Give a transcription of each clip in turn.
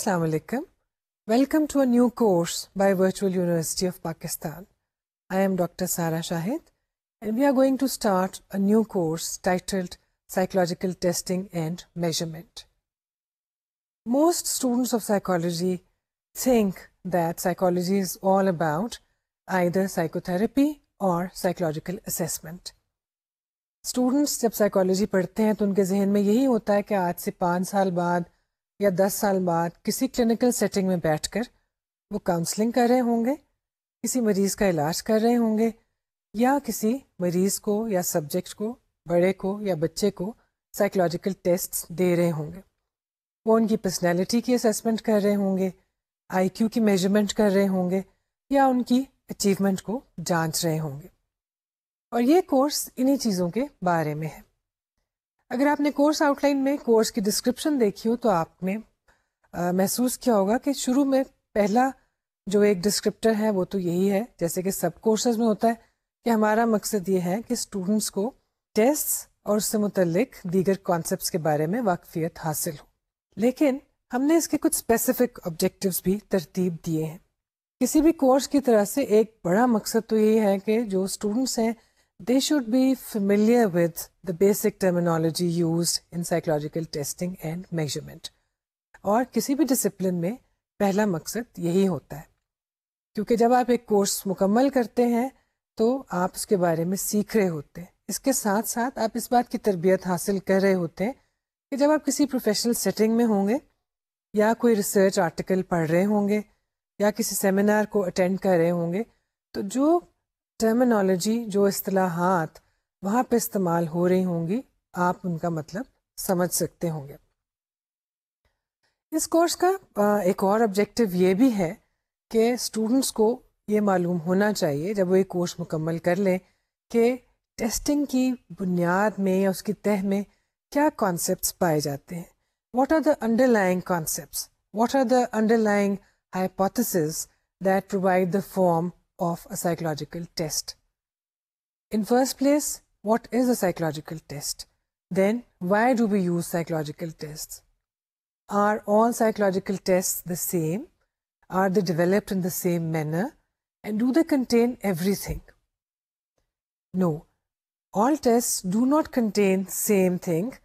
अस्सलाम वालेकुम welcome to a new course by Virtual University of Pakistan. I am Dr. Sara Shahid and we are going to start a new course titled Psychological Testing and Measurement. Most students of psychology think that psychology is all about either psychotherapy or psychological assessment. Students जब psychology पढ़ते हैं तो उनके जहन में यही होता है कि आज से पाँच साल बाद या दस साल बाद किसी क्लिनिकल सेटिंग में बैठकर वो काउंसलिंग कर रहे होंगे किसी मरीज़ का इलाज कर रहे होंगे या किसी मरीज़ को या सब्जेक्ट को बड़े को या बच्चे को साइकोलॉजिकल टेस्ट्स दे रहे होंगे वो उनकी पर्सनैलिटी की असेसमेंट कर रहे होंगे आईक्यू की मेजरमेंट कर रहे होंगे या उनकी अचीवमेंट को जांच रहे होंगे और ये कोर्स इन्हीं चीज़ों के बारे में है अगर आपने कोर्स आउटलाइन में कोर्स की डिस्क्रिप्शन देखी हो तो आपने महसूस किया होगा कि शुरू में पहला जो एक डिस्क्रिप्टर है वो तो यही है जैसे कि सब कोर्सेज में होता है कि हमारा मकसद ये है कि स्टूडेंट्स को टेस्ट और उससे मुतलक दीगर कॉन्सेप्ट के बारे में वाकफियत हासिल हो लेकिन हमने इसके कुछ स्पेसिफिक ऑब्जेक्टिव्स भी तरतीब दिए हैं किसी भी कोर्स की तरह से एक बड़ा मकसद तो यही है कि जो स्टूडेंट्स हैं they should be familiar with the basic terminology used in psychological testing and measurement. और किसी भी डिसिप्लिन में पहला मकसद यही होता है क्योंकि जब आप एक कोर्स मुकम्मल करते हैं तो आप उसके बारे में सीख रहे होते हैं इसके साथ साथ आप इस बात की तरबियत हासिल कर रहे होते हैं कि जब आप किसी प्रोफेशनल सेटिंग में होंगे या कोई रिसर्च आर्टिकल पढ़ रहे होंगे या किसी सेमिनार को अटेंड कर रहे होंगे तो जो टर्मिनोलॉजी जो असलाहत वहाँ पर इस्तेमाल हो रही होंगी आप उनका मतलब समझ सकते होंगे इस कोर्स का एक और ऑब्जेक्टिव ये भी है कि स्टूडेंट्स को ये मालूम होना चाहिए जब वो ये कोर्स मुकम्मल कर लें कि टेस्टिंग की बुनियाद में या उसकी तह में क्या कॉन्सेप्ट्स पाए जाते हैं what are the underlying concepts what are the underlying hypothesis that provide the form of a psychological test. In first place, what is a psychological test? Then, why do we use psychological tests? Are all psychological tests the same? Are they developed in the same manner? And do they contain everything? No, all tests do not contain same thing.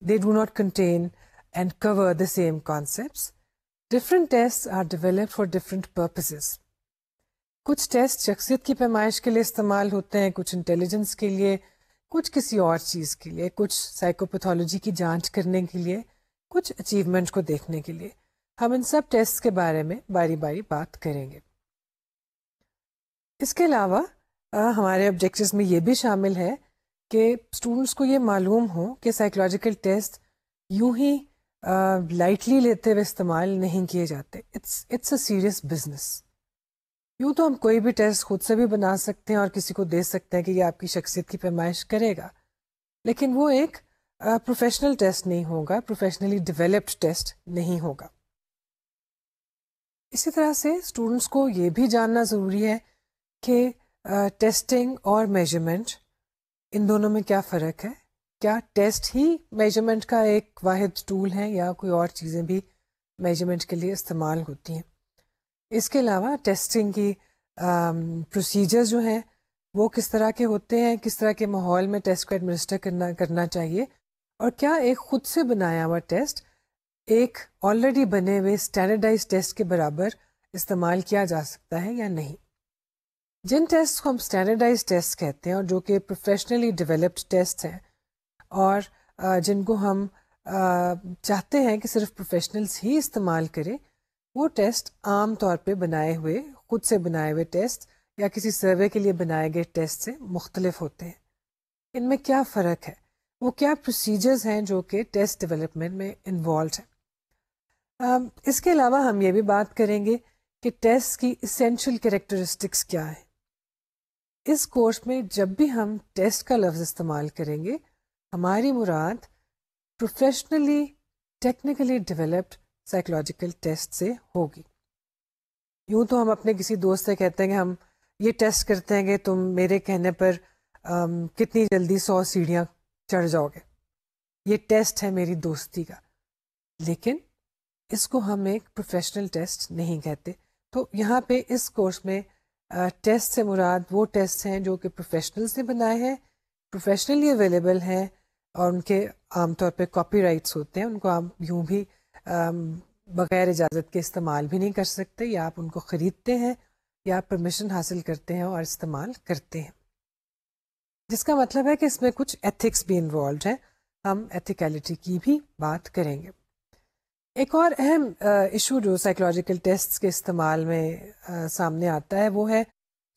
They do not contain and cover the same concepts. Different tests are developed for different purposes. कुछ test शख्सियत की पैमाइश के लिए इस्तेमाल होते हैं कुछ intelligence के लिए कुछ किसी और चीज़ के लिए कुछ साइकोपैथोलॉजी की जांच करने के लिए कुछ अचीवमेंट को देखने के लिए हम इन सब टेस्ट के बारे में बारी बारी बात करेंगे इसके अलावा हमारे ऑब्जेक्टिव्स में ये भी शामिल है कि स्टूडेंट्स को ये मालूम हो कि साइकोलॉजिकल टेस्ट यूं ही लाइटली लेते हुए इस्तेमाल नहीं किए जाते it's it's a serious business यूँ तो हम कोई भी टेस्ट खुद से भी बना सकते हैं और किसी को दे सकते हैं कि ये आपकी शख्सियत की पैमाइश करेगा लेकिन वो एक प्रोफेशनल टेस्ट नहीं होगा प्रोफेशनली डिवेलप्ड टेस्ट नहीं होगा इसी तरह से स्टूडेंट्स को ये भी जानना ज़रूरी है कि टेस्टिंग और मेजरमेंट इन दोनों में क्या फ़र्क है क्या टेस्ट ही मेजरमेंट का एक वाहिद टूल है या कोई और चीज़ें भी मेजरमेंट के लिए इस्तेमाल होती हैं इसके अलावा टेस्टिंग की प्रोसीजर्स um, जो हैं वो किस तरह के होते हैं किस तरह के माहौल में टेस्ट को एडमिनिस्टर करना करना चाहिए और क्या एक खुद से बनाया हुआ टेस्ट एक ऑलरेडी बने हुए स्टैंडर्डाइज टेस्ट के बराबर इस्तेमाल किया जा सकता है या नहीं जिन टेस्ट को हम स्टैंडर्डाइज टेस्ट कहते हैं और जो कि प्रोफेशनली डेवलप्ड टेस्ट हैं और uh, जिनको हम uh, चाहते हैं कि सिर्फ प्रोफेशनल्स ही इस्तेमाल करें वो टेस्ट आम तौर पे बनाए हुए खुद से बनाए हुए टेस्ट या किसी सर्वे के लिए बनाए गए टेस्ट से मुख्तलिफ होते हैं इनमें क्या फ़र्क है वो क्या प्रोसीजर्स हैं जो कि टेस्ट डेवलपमेंट में इन्वॉल्व हैं इसके अलावा हम ये भी बात करेंगे कि टेस्ट की इसेंशियल करेक्टरिस्टिक्स क्या है इस कोर्स में जब भी हम टेस्ट का लफ्ज़ इस्तेमाल करेंगे हमारी मुराद professionally technically developed psychological test से होगी यूँ तो हम अपने किसी दोस्त से कहते हैं कि हम ये टेस्ट करते हैं कि तुम मेरे कहने पर आम, कितनी जल्दी सौ सीढ़ियाँ चढ़ जाओगे ये टेस्ट है मेरी दोस्ती का लेकिन इसको हम एक प्रोफेशनल टेस्ट नहीं कहते तो यहाँ पे इस कोर्स में आ, टेस्ट से मुराद वो टेस्ट हैं जो कि प्रोफेशनल्स ने बनाए हैं प्रोफेशनली अवेलेबल हैं और उनके आमतौर पे कॉपीराइट्स होते हैं उनको आप यूँ भी बग़ैर इजाज़त के इस्तेमाल भी नहीं कर सकते या आप उनको ख़रीदते हैं या आप परमिशन हासिल करते हैं और इस्तेमाल करते हैं जिसका मतलब है कि इसमें कुछ एथिक्स भी इन्वॉल्व हैं हम एथिकलिटी की भी बात करेंगे एक और अहम इशू जो साइकोलॉजिकल टेस्ट के इस्तेमाल में आ, सामने आता है वो है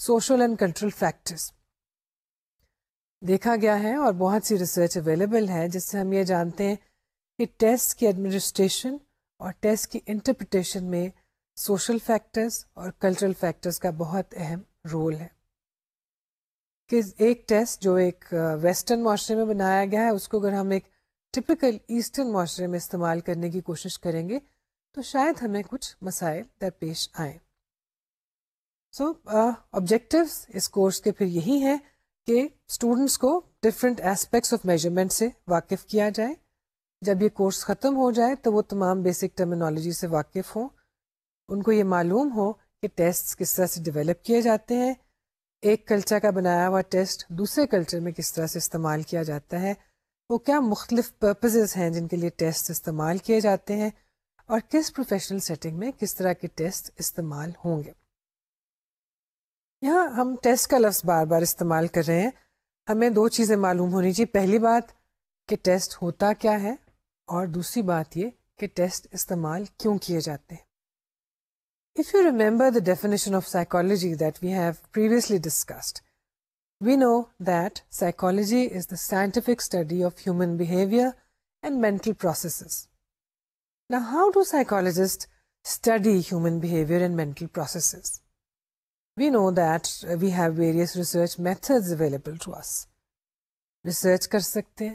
सोशल एंड कंट्रोल फैक्टर्स देखा गया है और बहुत सी रिसर्च अवेलेबल है जिससे हम ये जानते हैं कि टेस्ट की एडमिनिस्ट्रेशन और टेस्ट की इंटरप्रटेशन में सोशल फैक्टर्स और कल्चरल फैक्टर्स का बहुत अहम रोल है कि एक टेस्ट जो एक वेस्टर्न uh, माशरे में बनाया गया है उसको अगर हम एक टिपिकल ईस्टर्न माशरे में इस्तेमाल करने की कोशिश करेंगे तो शायद हमें कुछ मसाइल दरपेश आए सो ऑब्जेक्टिव्स इस कोर्स के फिर यही है कि स्टूडेंट्स को डिफरेंट एस्पेक्ट्स ऑफ मेजरमेंट से वाकिफ़ किया जाए जब ये कोर्स ख़त्म हो जाए तो वो तमाम बेसिक टर्मिनोलॉजी से वाकिफ़ हों उनको ये मालूम हो कि टेस्ट किस तरह से डेवलप किए जाते हैं एक कल्चर का बनाया हुआ टेस्ट दूसरे कल्चर में किस तरह से इस्तेमाल किया जाता है वो क्या मुख्तलिफ पर्पजेज़ हैं जिनके लिए टेस्ट इस्तेमाल किए जाते हैं और किस प्रोफेशनल सेटिंग में किस तरह के टेस्ट इस्तेमाल होंगे यहाँ हम टेस्ट का लफ्ज़ बार बार इस्तेमाल कर रहे हैं हमें दो चीज़ें मालूम होनी चाहिए पहली बात कि टेस्ट होता क्या है और दूसरी बात ये कि टेस्ट इस्तेमाल क्यों किए जाते हैं if you remember the definition of psychology that we We know that psychology is the scientific study of human behavior and mental processes. Now, how do psychologists study human behavior and mental processes? We know that we have various research methods available to us. Research कर सकते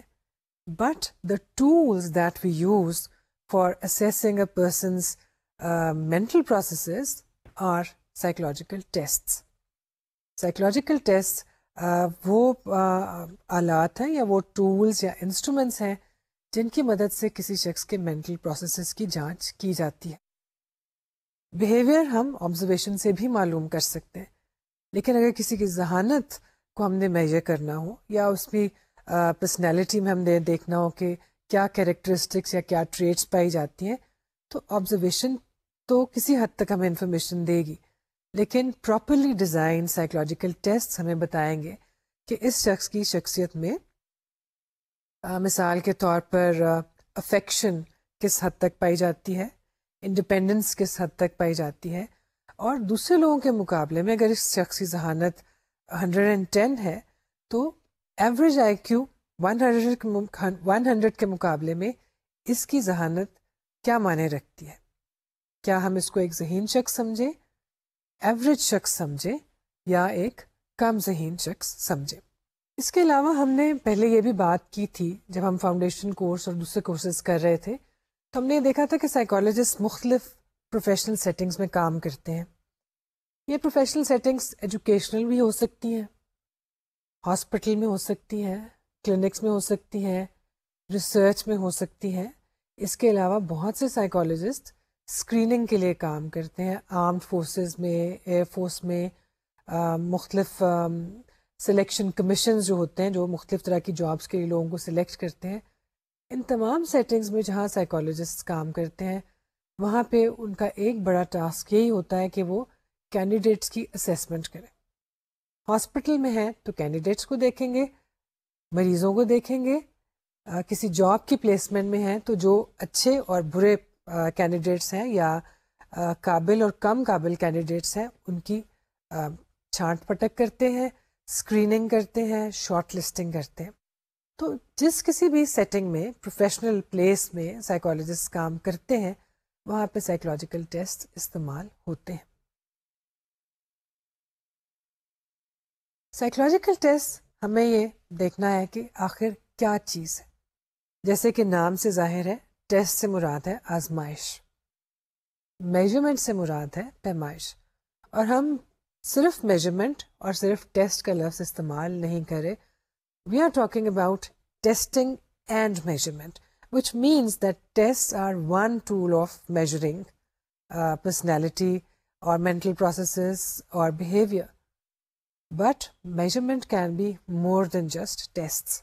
but the tools that we use for assessing a person's uh, mental processes are psychological tests. Psychological tests uh, वो uh, आलात हैं या वो tools या instruments हैं जिनकी मदद से किसी शख्स के मेंटल प्रोसेसेस की जांच की जाती है बिहेवियर हम ऑब्जर्वेशन से भी मालूम कर सकते हैं लेकिन अगर किसी की जहानत को हमने मेजर करना हो या उसमें पर्सनैलिटी में हमने देखना हो कि क्या कैरेक्टरिस्टिक्स या क्या ट्रेड्स पाई जाती हैं तो ऑब्जर्वेशन तो किसी हद तक हमें इन्फॉर्मेशन देगी लेकिन प्रॉपरली डिज़ाइन साइकोलॉजिकल टेस्ट हमें बताएंगे कि इस शख्स की शख्सियत में आ, मिसाल के तौर पर अफेक्शन किस हद तक पाई जाती है इंडिपेंडेंस किस हद तक पाई जाती है और दूसरे लोगों के मुकाबले में अगर इस शख्स की जहानत 110 है तो average I Q one hundred one hundred के मुकाबले में इसकी जहानत क्या माने रखती है क्या हम इसको एक जहीन शख्स समझें एवरेज शख्स समझें या एक कम जहीन शख्स समझें इसके अलावा हमने पहले ये भी बात की थी जब हम फाउंडेशन कोर्स और दूसरे कोर्सेज कर रहे थे तो हमने ये देखा था कि साइकोलॉजिस्ट मुख्तलिफ प्रोफेशनल सेटिंग्स में काम करते हैं ये प्रोफेशनल सेटिंग्स एजुकेशनल भी हो सकती हैं हॉस्पिटल में हो सकती है क्लिनिक्स में हो सकती है रिसर्च में हो सकती है इसके अलावा बहुत से साइकोलॉजिस्ट स्क्रीनिंग के लिए काम करते हैं आर्म्ड फोर्सेस में एयरफोर्स में मुख्तलफ सिलेक्शन कमीशन जो होते हैं जो मुख्तलिफ तरह की जॉब्स के लिए लोगों को सिलेक्ट करते हैं इन तमाम सेटिंग्स में जहाँ साइकोलॉजिस्ट काम करते हैं वहाँ पे उनका एक बड़ा टास्क यही होता है कि वो कैंडिडेट्स की असेसमेंट करें हॉस्पिटल में हैं तो कैंडिडेट्स को देखेंगे मरीजों को देखेंगे आ, किसी जॉब की प्लेसमेंट में हैं तो जो अच्छे और बुरे कैंडिडेट्स हैं या आ, काबिल और कम काबिल कैंडिडेट्स हैं उनकी छांट पटक करते हैं स्क्रीनिंग करते हैं शॉर्ट लिस्टिंग करते हैं तो जिस किसी भी सेटिंग में प्रोफेशनल प्लेस में साइकोलॉजिस्ट काम करते हैं वहाँ पे साइकोलॉजिकल टेस्ट इस्तेमाल होते हैं साइकोलॉजिकल टेस्ट हमें ये देखना है कि आखिर क्या चीज़ है जैसे कि नाम से जाहिर है टेस्ट से मुराद है आजमाइश मेजरमेंट से मुराद है पैमाइश और हम सिर्फ मेजरमेंट और सिर्फ टेस्ट का लफ्ज़ इस्तेमाल नहीं करें we are talking about testing and measurement which means that tests are one tool of measuring uh, personality or mental processes or behavior. But measurement can be more than just tests.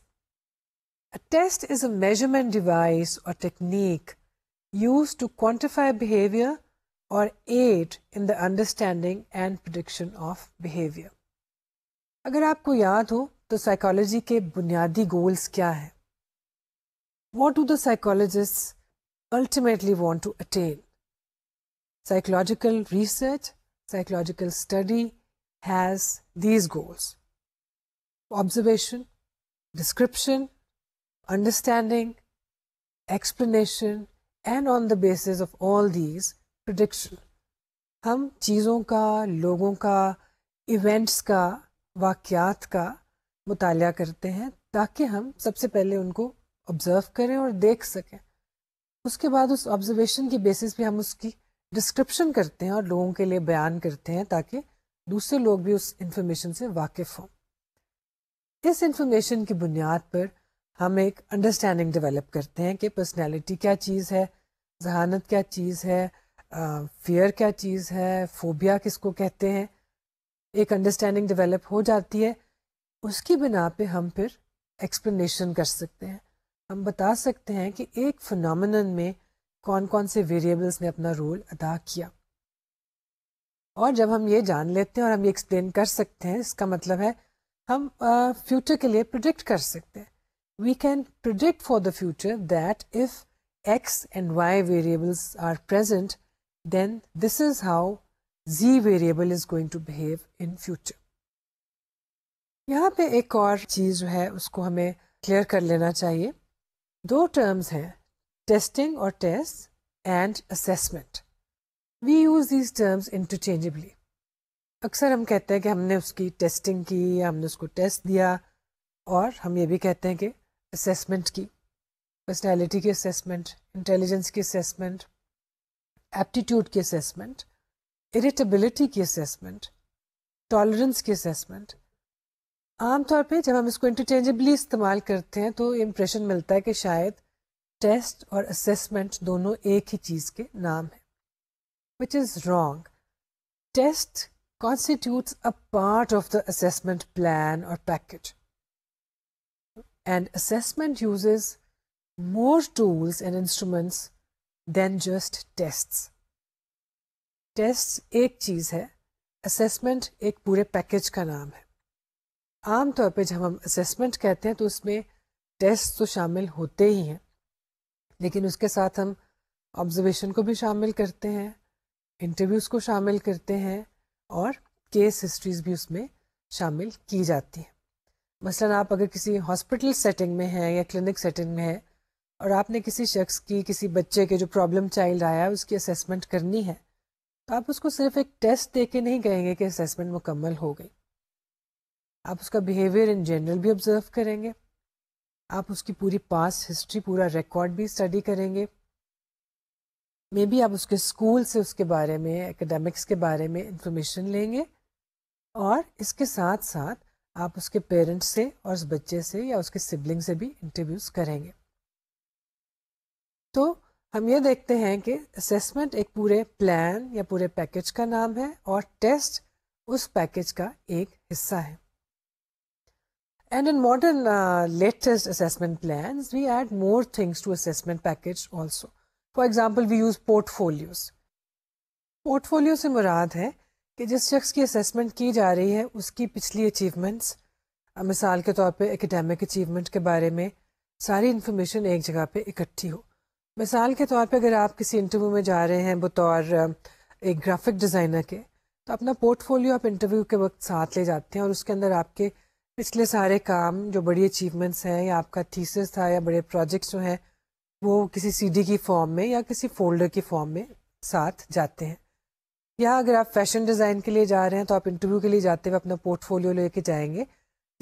A test is a measurement device or technique used to quantify behavior or aid in the understanding and prediction of behavior. अगर आपको याद हो तो psychology के बुनियादी goals क्या हैं? What do the psychologists ultimately want to attain? Psychological research, psychological study, has these goals observation, description, understanding, explanation, and on the basis of all these, prediction. हम चीज़ों का लोगों का इवेंट्स का वाक़ात का मुताल करते हैं ताकि हम सबसे पहले उनको ऑब्ज़र्व करें और देख सकें उसके बाद उस ऑब्ज़र्वेशन की बेसिस पे हम उसकी डिस्क्रिप्शन करते हैं और लोगों के लिए बयान करते हैं ताकि दूसरे लोग भी उस इंफॉर्मेशन से वाकिफ हों इस इंफॉर्मेशन की बुनियाद पर हम एक अंडरस्टैंडिंग डेवलप करते हैं कि पर्सनैलिटी क्या चीज़ है जहानत क्या चीज़ है फियर क्या चीज़ है फोबिया किसको कहते हैं एक अंडरस्टैंडिंग डेवलप हो जाती है उसकी बिना पे हम फिर एक्सप्लेनेशन कर सकते हैं हम बता सकते हैं कि एक फिनोमिनन में कौन कौन से वेरिएबल्स ने अपना रोल अदा किया और जब हम ये जान लेते हैं और हम ये एक्सप्लेन कर सकते हैं इसका मतलब है हम फ्यूचर uh, के लिए प्रोडिक्ट कर सकते हैं we can predict for the future that if X and Y variables are present then this is how G variable is going to behave in future यहाँ पे एक और चीज़ जो है उसको हमें क्लियर कर लेना चाहिए दो टर्म्स हैं टेस्टिंग और test and assessment we use these terms interchangeably अक्सर हम कहते हैं कि हमने उसकी टेस्टिंग की या हमने उसको टेस्ट दिया और हम ये भी कहते हैं कि असेसमेंट की पर्सनैलिटी की असेसमेंट इंटेलिजेंस की असेसमेंट एप्टीट्यूड की असेसमेंट इरिटेबिलिटी की असेसमेंट टॉलरेंस की असेसमेंट आमतौर पे जब हम इसको इंटरचेंजेबली इस्तेमाल करते हैं तो इम्प्रेशन मिलता है कि शायद टेस्ट और असेसमेंट दोनों एक ही चीज़ के नाम हैं which is wrong. Test constitutes a part of the assessment plan or package. And assessment uses more tools and instruments than just tests. Tests test एक चीज़ है असेसमेंट एक पूरे पैकेज का नाम है आमतौर पे जब हम असेसमेंट कहते हैं तो उसमें tests toh shamil hote hi hai. Lekin uske saath hum observation ko bhi shamil करते hai. इंटरव्यूज़ को शामिल करते हैं और केस हिस्ट्रीज़ भी उसमें शामिल की जाती हैं मसलन आप अगर किसी हॉस्पिटल सेटिंग में हैं या क्लिनिक सेटिंग में हैं और आपने किसी शख्स की किसी बच्चे के जो प्रॉब्लम चाइल्ड आया है उसकी असेसमेंट करनी है तो आप उसको सिर्फ एक टेस्ट दे के नहीं कहेंगे कि असेसमेंट मुकम्मल हो गई आप उसका बिहेवियर इन जनरल भी ऑब्जर्व करेंगे आप उसकी पूरी पास हिस्ट्री पूरा रिकॉर्ड भी स्टडी करेंगे मे बी आप उसके स्कूल से उसके बारे में एकेडमिक्स के बारे में इंफॉर्मेशन लेंगे और इसके साथ साथ आप उसके पेरेंट्स से और उस बच्चे से या उसके सिबलिंग से भी इंटरव्यूज़ करेंगे तो हम ये देखते हैं कि असेसमेंट एक पूरे प्लान या पूरे पैकेज का नाम है और टेस्ट उस पैकेज का एक हिस्सा है and in modern latest latest plan we add more more to to package also for example we use portfolios portfolio से मुराद है कि जिस शख्स की असेसमेंट की जा रही है उसकी पिछली अचीवमेंट्स मिसाल के तौर पे एकेडमिक अचीवमेंट के बारे में सारी इन्फॉर्मेशन एक जगह पे इकट्ठी हो मिसाल के तौर पे अगर आप किसी इंटरव्यू में जा रहे हैं बतौर एक ग्राफिक डिज़ाइनर के तो अपना पोर्टफोलियो आप इंटरव्यू के वक्त साथ ले जाते हैं और उसके अंदर आपके पिछले सारे काम जो बड़ी अचीवमेंट्स हैं या आपका थीसिस था या बड़े प्रोजेक्ट्स जो हैं वो किसी सीडी की फॉर्म में या किसी फोल्डर की फॉर्म में साथ जाते हैं या अगर आप फैशन डिज़ाइन के लिए जा रहे हैं तो आप इंटरव्यू के लिए जाते हुए अपना पोर्टफोलियो लेके जाएंगे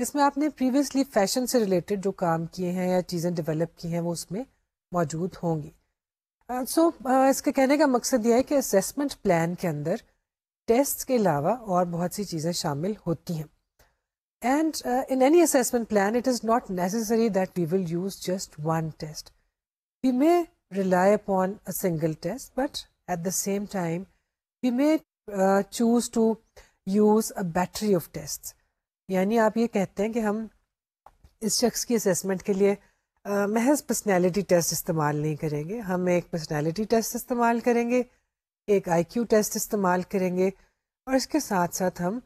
जिसमें आपने प्रीवियसली फैशन से रिलेटेड जो काम किए हैं या चीज़ें डेवलप की हैं वो उसमें मौजूद होंगी सो uh, so, uh, इसके कहने का मकसद यह है कि असेसमेंट प्लान के अंदर टेस्ट के अलावा और बहुत सी चीज़ें शामिल होती हैं and in any assessment plan it is not necessary that we will use just one test we may rely upon a single test, but at the same time, we may uh, choose to use a battery of tests. यानी आप ये कहते हैं कि हम इस शख्स की असेसमेंट के लिए uh, महज पर्सनैलिटी टेस्ट इस्तेमाल नहीं करेंगे हम एक पर्सनैलिटी टेस्ट इस्तेमाल करेंगे एक आईक्यू टेस्ट इस्तेमाल करेंगे और इसके साथ साथ हम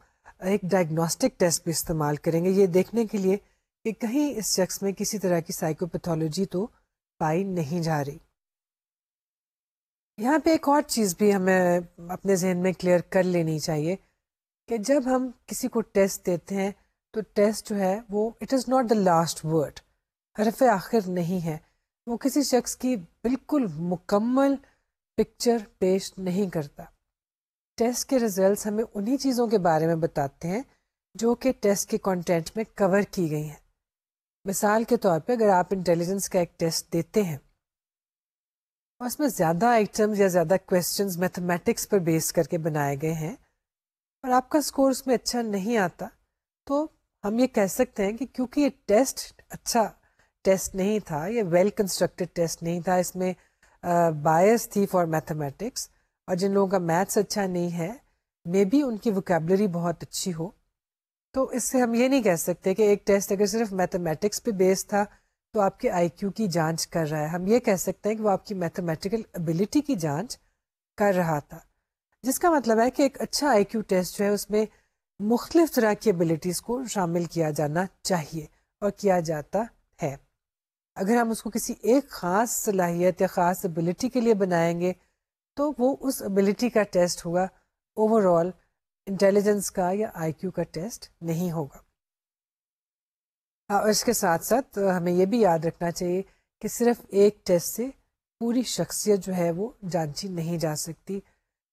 एक डायग्नोस्टिक टेस्ट भी इस्तेमाल करेंगे ये देखने के लिए कि कहीं इस शख्स में किसी तरह की साइकोपैथोलॉजी तो पाई नहीं जा रही यहाँ पे एक और चीज़ भी हमें अपने जहन में क्लियर कर लेनी चाहिए कि जब हम किसी को टेस्ट देते हैं तो टेस्ट जो है वो it is not the last word हरफ आखिर नहीं है वो किसी शख्स की बिल्कुल मुकम्मल पिक्चर पेश नहीं करता टेस्ट के रिजल्ट्स हमें उन्हीं चीज़ों के बारे में बताते हैं जो कि टेस्ट के कंटेंट में कवर की गई हैं मिसाल के तौर पे अगर आप इंटेलिजेंस का एक टेस्ट देते हैं और तो उसमें ज़्यादा आइटम्स या ज़्यादा क्वेश्चंस मैथमेटिक्स पर बेस करके बनाए गए हैं और आपका स्कोर उसमें अच्छा नहीं आता तो हम ये कह सकते हैं कि क्योंकि ये टेस्ट अच्छा टेस्ट नहीं था ये वेल कंस्ट्रक्टेड टेस्ट नहीं था इसमें बायस थी फॉर मैथमेटिक्स और जिन लोगों का मैथ्स अच्छा नहीं है मे बी उनकी वोकेबलरी बहुत अच्छी हो तो इससे हम ये नहीं कह सकते कि एक टेस्ट अगर सिर्फ मैथमेटिक्स पे बेस्ड था तो आपके आईक्यू की जांच कर रहा है हम ये कह सकते हैं कि वो आपकी मैथमेटिकल एबिलिटी की जांच कर रहा था जिसका मतलब है कि एक अच्छा आईक्यू टेस्ट जो है उसमें मुख्तलिफ तरह की एबिलिटीज़ को शामिल किया जाना चाहिए और किया जाता है अगर हम उसको किसी एक ख़ास सलाहियत या ख़ास एबिलिटी के लिए बनाएंगे तो वो उस एबिलिटी का टेस्ट होगा ओवरऑल इंटेलिजेंस का या आईक्यू का टेस्ट नहीं होगा हाँ, और इसके साथ साथ हमें यह भी याद रखना चाहिए कि सिर्फ एक टेस्ट से पूरी शख्सियत जो है वो जांची नहीं जा सकती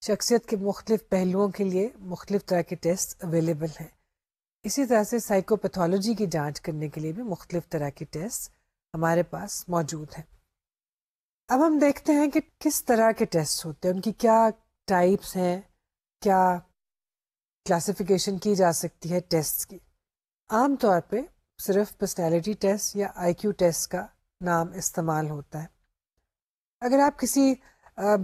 शख्सियत के मुख्तलिफ पहलुओं के लिए मुख्तलिफ तरह के टेस्ट अवेलेबल हैं इसी तरह से साइकोपैथोलॉजी की जांच करने के लिए भी मुख्तलिफ तरह के टेस्ट हमारे पास मौजूद हैं अब हम देखते हैं कि किस तरह के टेस्ट होते हैं उनकी क्या टाइप्स हैं क्या क्लासिफिकेशन की जा सकती है टेस्ट की आमतौर पे सिर्फ पर्सनैलिटी टेस्ट या आईक्यू टेस्ट का नाम इस्तेमाल होता है अगर आप किसी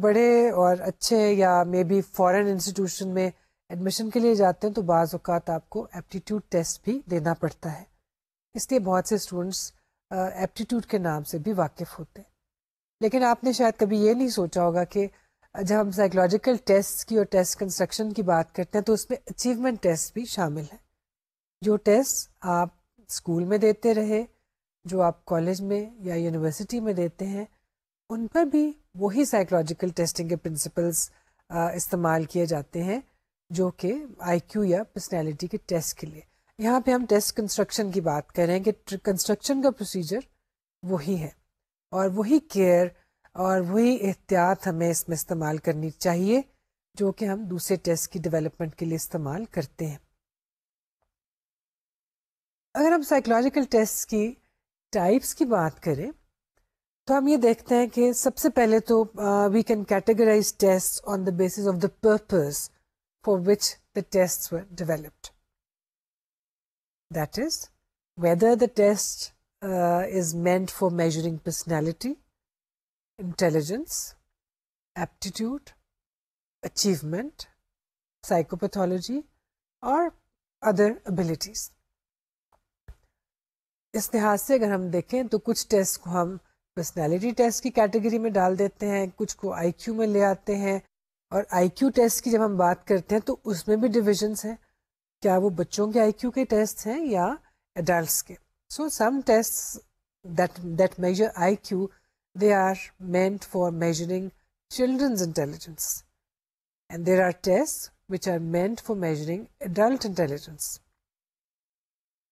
बड़े और अच्छे या मे बी फॉरेन इंस्टीट्यूशन में एडमिशन के लिए जाते हैं तो बाज़ अवत आपको एप्टीट्यूड टेस्ट भी देना पड़ता है इसलिए बहुत से स्टूडेंट्स एप्टीट्यूड के नाम से भी वाकिफ़ होते हैं लेकिन आपने शायद कभी ये नहीं सोचा होगा कि जब हम साइकोलॉजिकल टेस्ट की और टेस्ट कंस्ट्रक्शन की बात करते हैं तो उसमें अचीवमेंट टेस्ट भी शामिल है जो टेस्ट आप स्कूल में देते रहे जो आप कॉलेज में या यूनिवर्सिटी में देते हैं उन पर भी वही साइकोलॉजिकल टेस्टिंग के प्रिंसिपल्स इस्तेमाल किए जाते हैं जो कि आईक्यू या पर्सनैलिटी के टेस्ट के लिए यहाँ पे हम टेस्ट कंस्ट्रक्शन की बात कर रहे हैं कि कंस्ट्रक्शन का प्रोसीजर वही है और वही केयर और वही एहतियात हमें इसमें इस्तेमाल करनी चाहिए जो कि हम दूसरे टेस्ट की डेवलपमेंट के लिए इस्तेमाल करते हैं अगर हम साइकोलॉजिकल टेस्ट की टाइप्स की बात करें तो हम ये देखते हैं कि सबसे पहले तो we can categorise test on the basis of the purpose for which the test were developed that is whether the test is meant for measuring personality intelligence, aptitude, achievement, psychopathology, और अदर एबिलिटीज इस लिहाज से अगर हम देखें तो कुछ test को हम पर्सनैलिटी टेस्ट की कैटेगरी में डाल देते हैं कुछ को आईक्यू में ले आते हैं और आईक्यू टेस्ट की जब हम बात करते हैं तो उसमें भी डिविजन्स हैं क्या वो बच्चों के आईक्यू के टेस्ट हैं या एडल्ट के so some test that that measure IQ They are meant for measuring children's intelligence. And there are tests which are meant for measuring adult intelligence.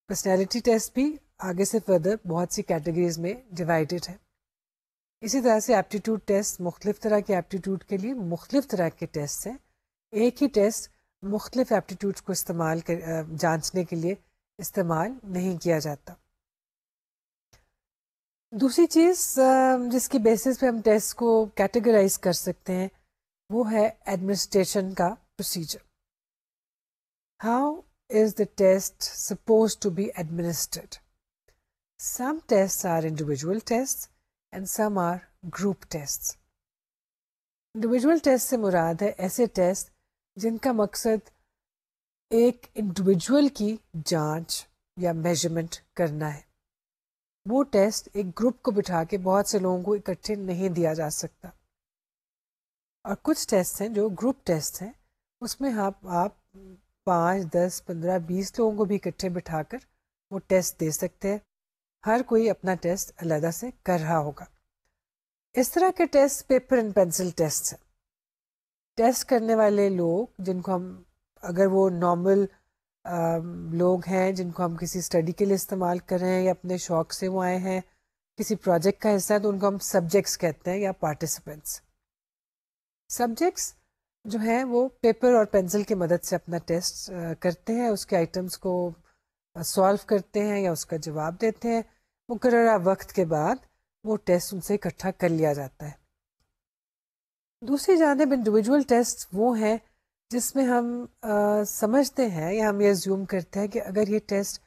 Personality test भी आगे से फर्दर बहुत सी categories में divided है इसी तरह से एप्टीट्यूड टेस्ट मुख्तलिफ तरह के एप्टीट्यूड के लिए मुख्तलिफ तरह के टेस्ट हैं एक ही टेस्ट मुख्तलिफ एप्टीट्यूड्स को इस्तेमाल कर जांचने के लिए इस्तेमाल नहीं किया जाता दूसरी चीज़ जिसकी बेसिस पे हम टेस्ट को कैटेगराइज कर सकते हैं वो है एडमिनिस्ट्रेशन का procedure how is the test suppose to be administered Some tests are individual tests and some are group tests. Individual test से मुराद है ऐसे टेस्ट जिनका मकसद एक इंडिविजुअल की जांच या मेजरमेंट करना है वो टेस्ट एक ग्रुप को बिठा के बहुत से लोगों को इकट्ठे नहीं दिया जा सकता और कुछ टेस्ट हैं जो ग्रुप टेस्ट हैं उसमें आप आप पाँच दस पंद्रह बीस लोगों को भी इकट्ठे बिठा कर वो टेस्ट दे सकते हैं हर कोई अपना टेस्ट अलहदा से कर रहा होगा इस तरह के test paper and pencil test हैं टेस्ट करने वाले लोग जिनको हम अगर वो नॉर्मल लोग हैं जिनको हम किसी स्टडी के लिए इस्तेमाल कर रहे हैं या अपने शौक से वो आए हैं किसी प्रोजेक्ट का हिस्सा है तो उनको हम सब्जेक्ट्स कहते हैं या पार्टिसिपेंट्स सब्जेक्ट्स जो हैं वो पेपर और पेंसिल की मदद से अपना टेस्ट करते हैं उसके आइटम्स को सॉल्व करते हैं या उसका जवाब देते हैं मुकर्रा वक्त के बाद वो टेस्ट उनसे इकट्ठा कर लिया जाता है दूसरी जानब इंडिविजुअल टेस्ट वो हैं जिसमें हम आ, समझते हैं या हम ये ज्यूम करते हैं कि अगर ये टेस्ट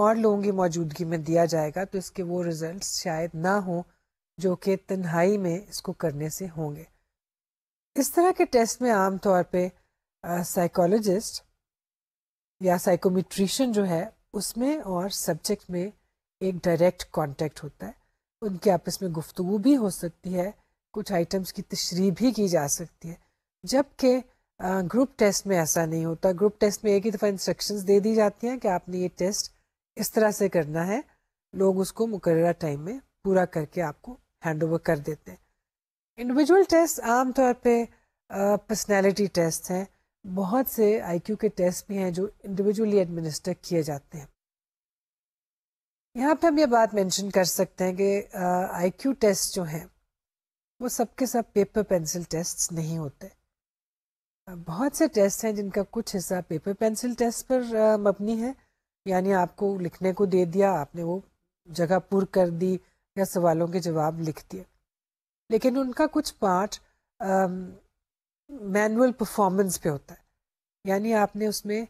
और लोगों की मौजूदगी में दिया जाएगा तो इसके वो रिज़ल्ट शायद ना हो जो कि तन्हाई में इसको करने से होंगे इस तरह के टेस्ट में आम तौर पे साइकोलॉजिस्ट या साइकोमेट्रिशन जो है उसमें और सब्जेक्ट में एक डायरेक्ट कांटेक्ट होता है उनके आपस में गुफ्तु भी हो सकती है कुछ आइटम्स की तशरी भी की जा सकती है जबकि ग्रुप टेस्ट में ऐसा नहीं होता ग्रुप टेस्ट में एक ही दफ़ा इंस्ट्रक्शंस दे दी जाती हैं कि आपने ये टेस्ट इस तरह से करना है लोग उसको मुकर्रा टाइम में पूरा करके आपको हैंड ओवर कर देते हैं इंडिविजुअल टेस्ट आमतौर तौर पर्सनैलिटी टेस्ट हैं बहुत से आईक्यू के टेस्ट भी हैं जो इंडिविजुअली एडमिनिस्टर किए जाते हैं यहाँ पे हम ये बात मेंशन कर सकते हैं कि आईक्यू टेस्ट जो हैं वो सबके सब पेपर पेंसिल टेस्ट नहीं होते बहुत से टेस्ट हैं जिनका कुछ हिस्सा पेपर पेंसिल टेस्ट पर मबनी है यानी आपको लिखने को दे दिया आपने वो जगह पुर कर दी या सवालों के जवाब लिख दिए लेकिन उनका कुछ पार्ट मैनुअल परफॉर्मेंस पे होता है यानी आपने उसमें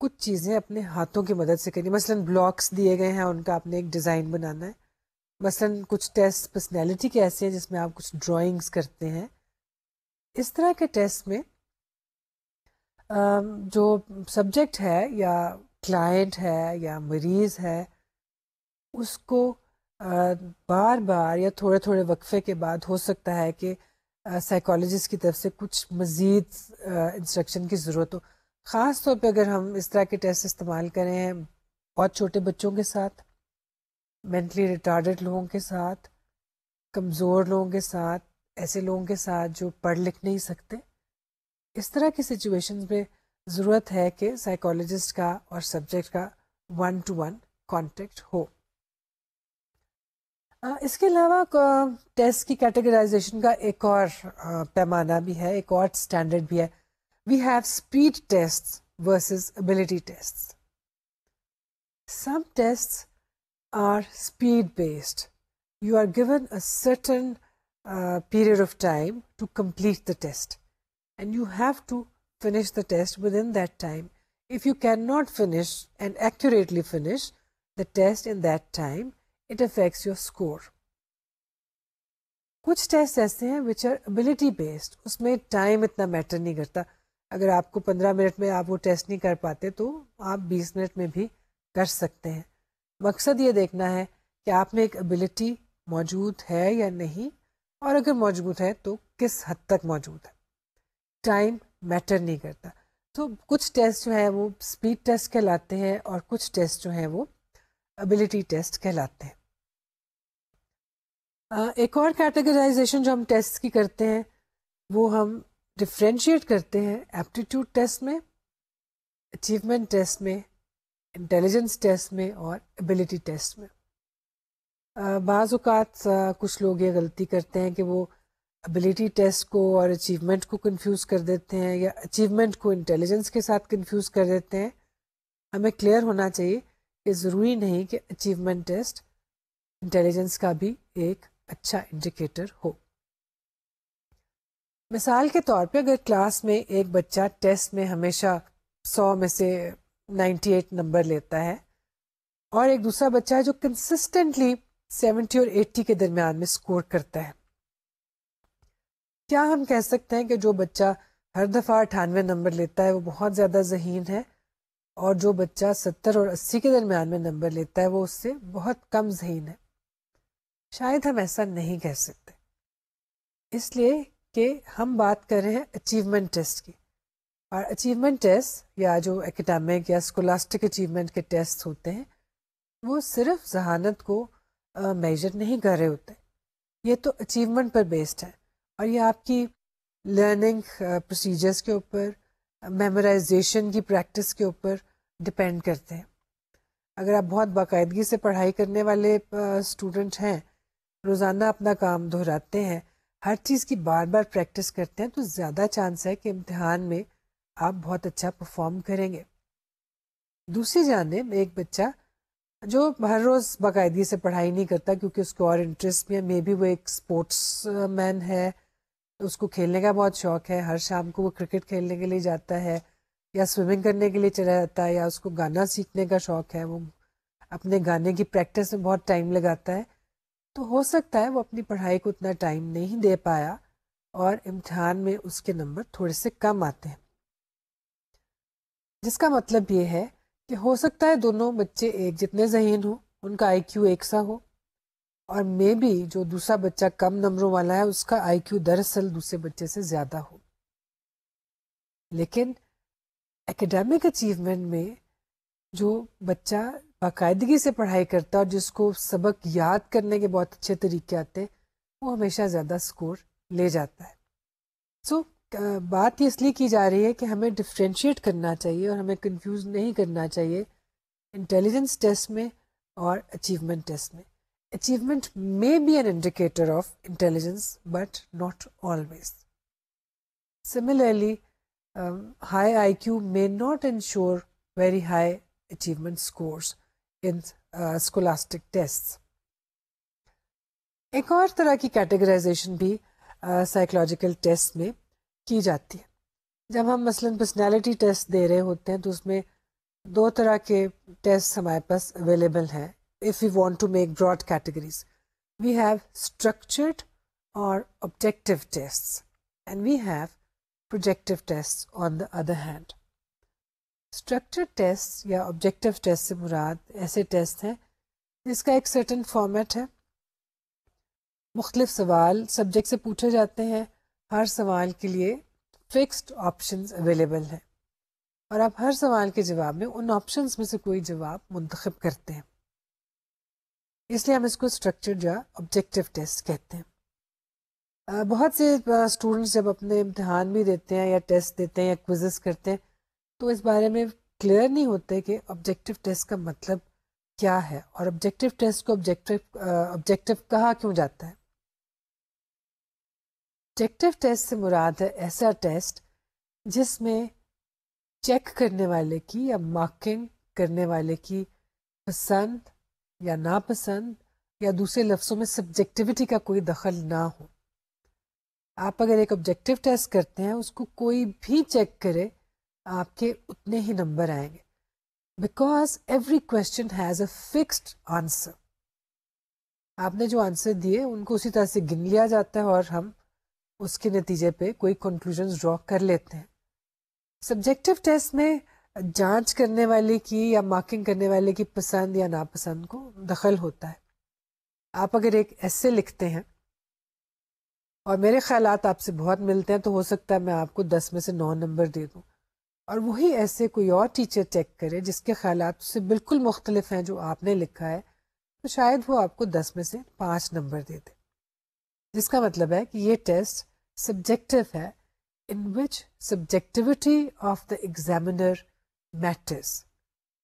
कुछ चीज़ें अपने हाथों की मदद से करी मसलन ब्लॉक्स दिए गए हैं उनका आपने एक डिज़ाइन बनाना है मसलन कुछ टेस्ट पर्सनैलिटी के ऐसे हैं जिसमें आप कुछ ड्राॅइंग्स करते हैं इस तरह के टेस्ट में जो सब्जेक्ट है या क्लाइंट है या मरीज़ है उसको बार बार या थोड़े थोड़े वक्फे के बाद हो सकता है कि साइकोलॉजिस्ट की तरफ से कुछ मज़ीद इंस्ट्रक्शन की ज़रूरत हो ख़ास तौर पे अगर हम इस तरह के टेस्ट इस्तेमाल करें बहुत छोटे बच्चों के साथ मेंटली रिटार्डेड लोगों के साथ कमज़ोर लोगों के साथ ऐसे लोगों के साथ जो पढ़ लिख नहीं सकते इस तरह की सिचुएशंस में ज़रूरत है कि साइकोलॉजिस्ट का और सब्जेक्ट का वन टू वन कांटेक्ट हो इसके अलावा टेस्ट की कैटेगराइजेशन का एक और पैमाना भी है एक और स्टैंडर्ड भी है we have speed test versus ability test some tests are speed based. You are given a certain uh, period of time to complete the test. and you have to finish the test within that time. If you cannot finish and accurately finish the test in that time, it affects your score. कुछ test ऐसे हैं which are ability based उसमें time इतना matter नहीं करता अगर आपको 15 minute में आप वो टेस्ट नहीं कर पाते तो आप 20 मिनट में भी कर सकते हैं मकसद ये देखना है कि आप में एक एबिलिटी मौजूद है या नहीं और अगर मौजूद है तो किस हद तक मौजूद है टाइम मैटर नहीं करता तो कुछ टेस्ट जो है वो स्पीड टेस्ट कहलाते हैं और कुछ टेस्ट जो हैं वो एबिलिटी टेस्ट कहलाते हैं uh, एक और कैटेगराइजेशन जो हम टेस्ट की करते हैं वो हम डिफ्रेंशिएट करते हैं एप्टीट्यूड टेस्ट में अचीवमेंट टेस्ट में इंटेलिजेंस टेस्ट में और एबिलिटी टेस्ट में uh, बाज़ अवत uh, कुछ लोग ये गलती करते हैं कि वो एबिलिटी टेस्ट को और अचीवमेंट को कंफ्यूज कर देते हैं या अचीवमेंट को इंटेलिजेंस के साथ कंफ्यूज कर देते हैं हमें क्लियर होना चाहिए कि ज़रूरी नहीं कि अचीवमेंट टेस्ट इंटेलिजेंस का भी एक अच्छा इंडिकेटर हो मिसाल के तौर पे अगर क्लास में एक बच्चा टेस्ट में हमेशा 100 में से 98 नंबर लेता है और एक दूसरा बच्चा है जो कंसिस्टेंटली 70 और 80 के दरमियान में स्कोर करता है क्या हम कह सकते हैं कि जो बच्चा हर दफ़ा अठानवे नंबर लेता है वो बहुत ज़्यादा जहीन है और जो बच्चा सत्तर और अस्सी के दरमियान में नंबर लेता है वो उससे बहुत कम जहीन है शायद हम ऐसा नहीं कह सकते इसलिए कि हम बात कर रहे हैं अचीवमेंट टेस्ट की और अचीवमेंट टेस्ट या जो एकेडमिक या स्कोलास्टिक अचीवमेंट के टेस्ट होते हैं वो सिर्फ जहानत को मेजर नहीं कर रहे होते ये तो अचीवमेंट पर बेस्ड है और ये आपकी लर्निंग प्रोसीजर्स uh, के ऊपर मेमोराइजेशन की प्रैक्टिस के ऊपर डिपेंड करते हैं अगर आप बहुत बाकायदगी से पढ़ाई करने वाले स्टूडेंट uh, हैं रोज़ाना अपना काम दोहराते हैं हर चीज़ की बार बार प्रैक्टिस करते हैं तो ज़्यादा चांस है कि इम्तहान में आप बहुत अच्छा परफॉर्म करेंगे दूसरी जानब एक बच्चा जो हर रोज़ बाकायदगी से पढ़ाई नहीं करता क्योंकि उसको और इंटरेस्ट भी है मे बी वो एक स्पोर्ट्स मैन uh, है उसको खेलने का बहुत शौक़ है हर शाम को वो क्रिकेट खेलने के लिए जाता है या स्विमिंग करने के लिए चला जाता है या उसको गाना सीखने का शौक़ है वो अपने गाने की प्रैक्टिस में बहुत टाइम लगाता है तो हो सकता है वो अपनी पढ़ाई को उतना टाइम नहीं दे पाया और इम्तहान में उसके नंबर थोड़े से कम आते हैं जिसका मतलब ये है कि हो सकता है दोनों बच्चे एक जितने जहन हों उनका आई एक सा हो और मे भी जो दूसरा बच्चा कम नंबरों वाला है उसका क्यू दरअसल दूसरे बच्चे से ज़्यादा हो लेकिन एकेडमिक अचीवमेंट में जो बच्चा बाकायदगी से पढ़ाई करता है और जिसको सबक याद करने के बहुत अच्छे तरीके आते हैं वो हमेशा ज़्यादा स्कोर ले जाता है सो so, बात ये इसलिए की जा रही है कि हमें डिफ्रेंशिएट करना चाहिए और हमें कंफ्यूज नहीं करना चाहिए इंटेलिजेंस टेस्ट में और अचीवमेंट टेस्ट में Achievement may be an indicator of intelligence, but not always. Similarly, um, high IQ may not ensure very high achievement scores in uh, scholastic tests. ek aur tarah ki categorization bhi uh, psychological tests mein ki jati hai jab hum maslan personality test de rahe hote hain to usme do tarah ke tests हमारे पास available hain if we want to make broad categories. We have structured or objective tests and we have projective tests on the other hand. Structured tests या objective tests से मुराद ऐसे test हैं जिसका एक certain format है मुख्तलिफ सवाल subject से पूछे जाते हैं हर सवाल के लिए फिक्स्ड ऑप्शंस अवेलेबल हैं और आप हर सवाल के जवाब में उन ऑप्शंस में से कोई जवाब मुंतखब करते हैं इसलिए हम इसको स्ट्रक्चर्ड या ऑब्जेक्टिव टेस्ट कहते हैं बहुत से स्टूडेंट्स जब अपने इम्तहान भी देते हैं या टेस्ट देते हैं या क्विजेस करते हैं तो इस बारे में क्लियर नहीं होते कि ऑब्जेक्टिव टेस्ट का मतलब क्या है और ऑब्जेक्टिव टेस्ट को ऑब्जेक्टिव ऑब्जेक्टिव कहा क्यों जाता है ऑब्जेक्टिव टेस्ट से मुराद है ऐसा टेस्ट जिसमें चेक करने वाले की या मार्किंग करने वाले की पसंद या नापसंद या दूसरे लफ्ज़ों में सब्जेक्टिविटी का कोई दखल ना हो आप अगर एक ऑब्जेक्टिव टेस्ट करते हैं उसको कोई भी चेक करे आपके उतने ही नंबर आएंगे because every question has a fixed answer आपने जो आंसर दिए उनको उसी तरह से गिन लिया जाता है और हम उसके नतीजे पे कोई कंक्लूजन ड्रॉ कर लेते हैं सब्जेक्टिव टेस्ट में जांच करने वाले की या मार्किंग करने वाले की पसंद या नापसंद को दखल होता है आप अगर एक ऐसे लिखते हैं और मेरे ख्याल आपसे बहुत मिलते हैं तो हो सकता है मैं आपको दस में से नौ नंबर दे दूँ और वही ऐसे कोई और टीचर चेक करे जिसके ख्याल उससे बिल्कुल मुख्तलिफ हैं जो आपने लिखा है तो शायद वो आपको दस में से पाँच नंबर दे दे जिसका मतलब है कि ये टेस्ट सब्जेक्टिव है in which subjectivity of the examiner matters.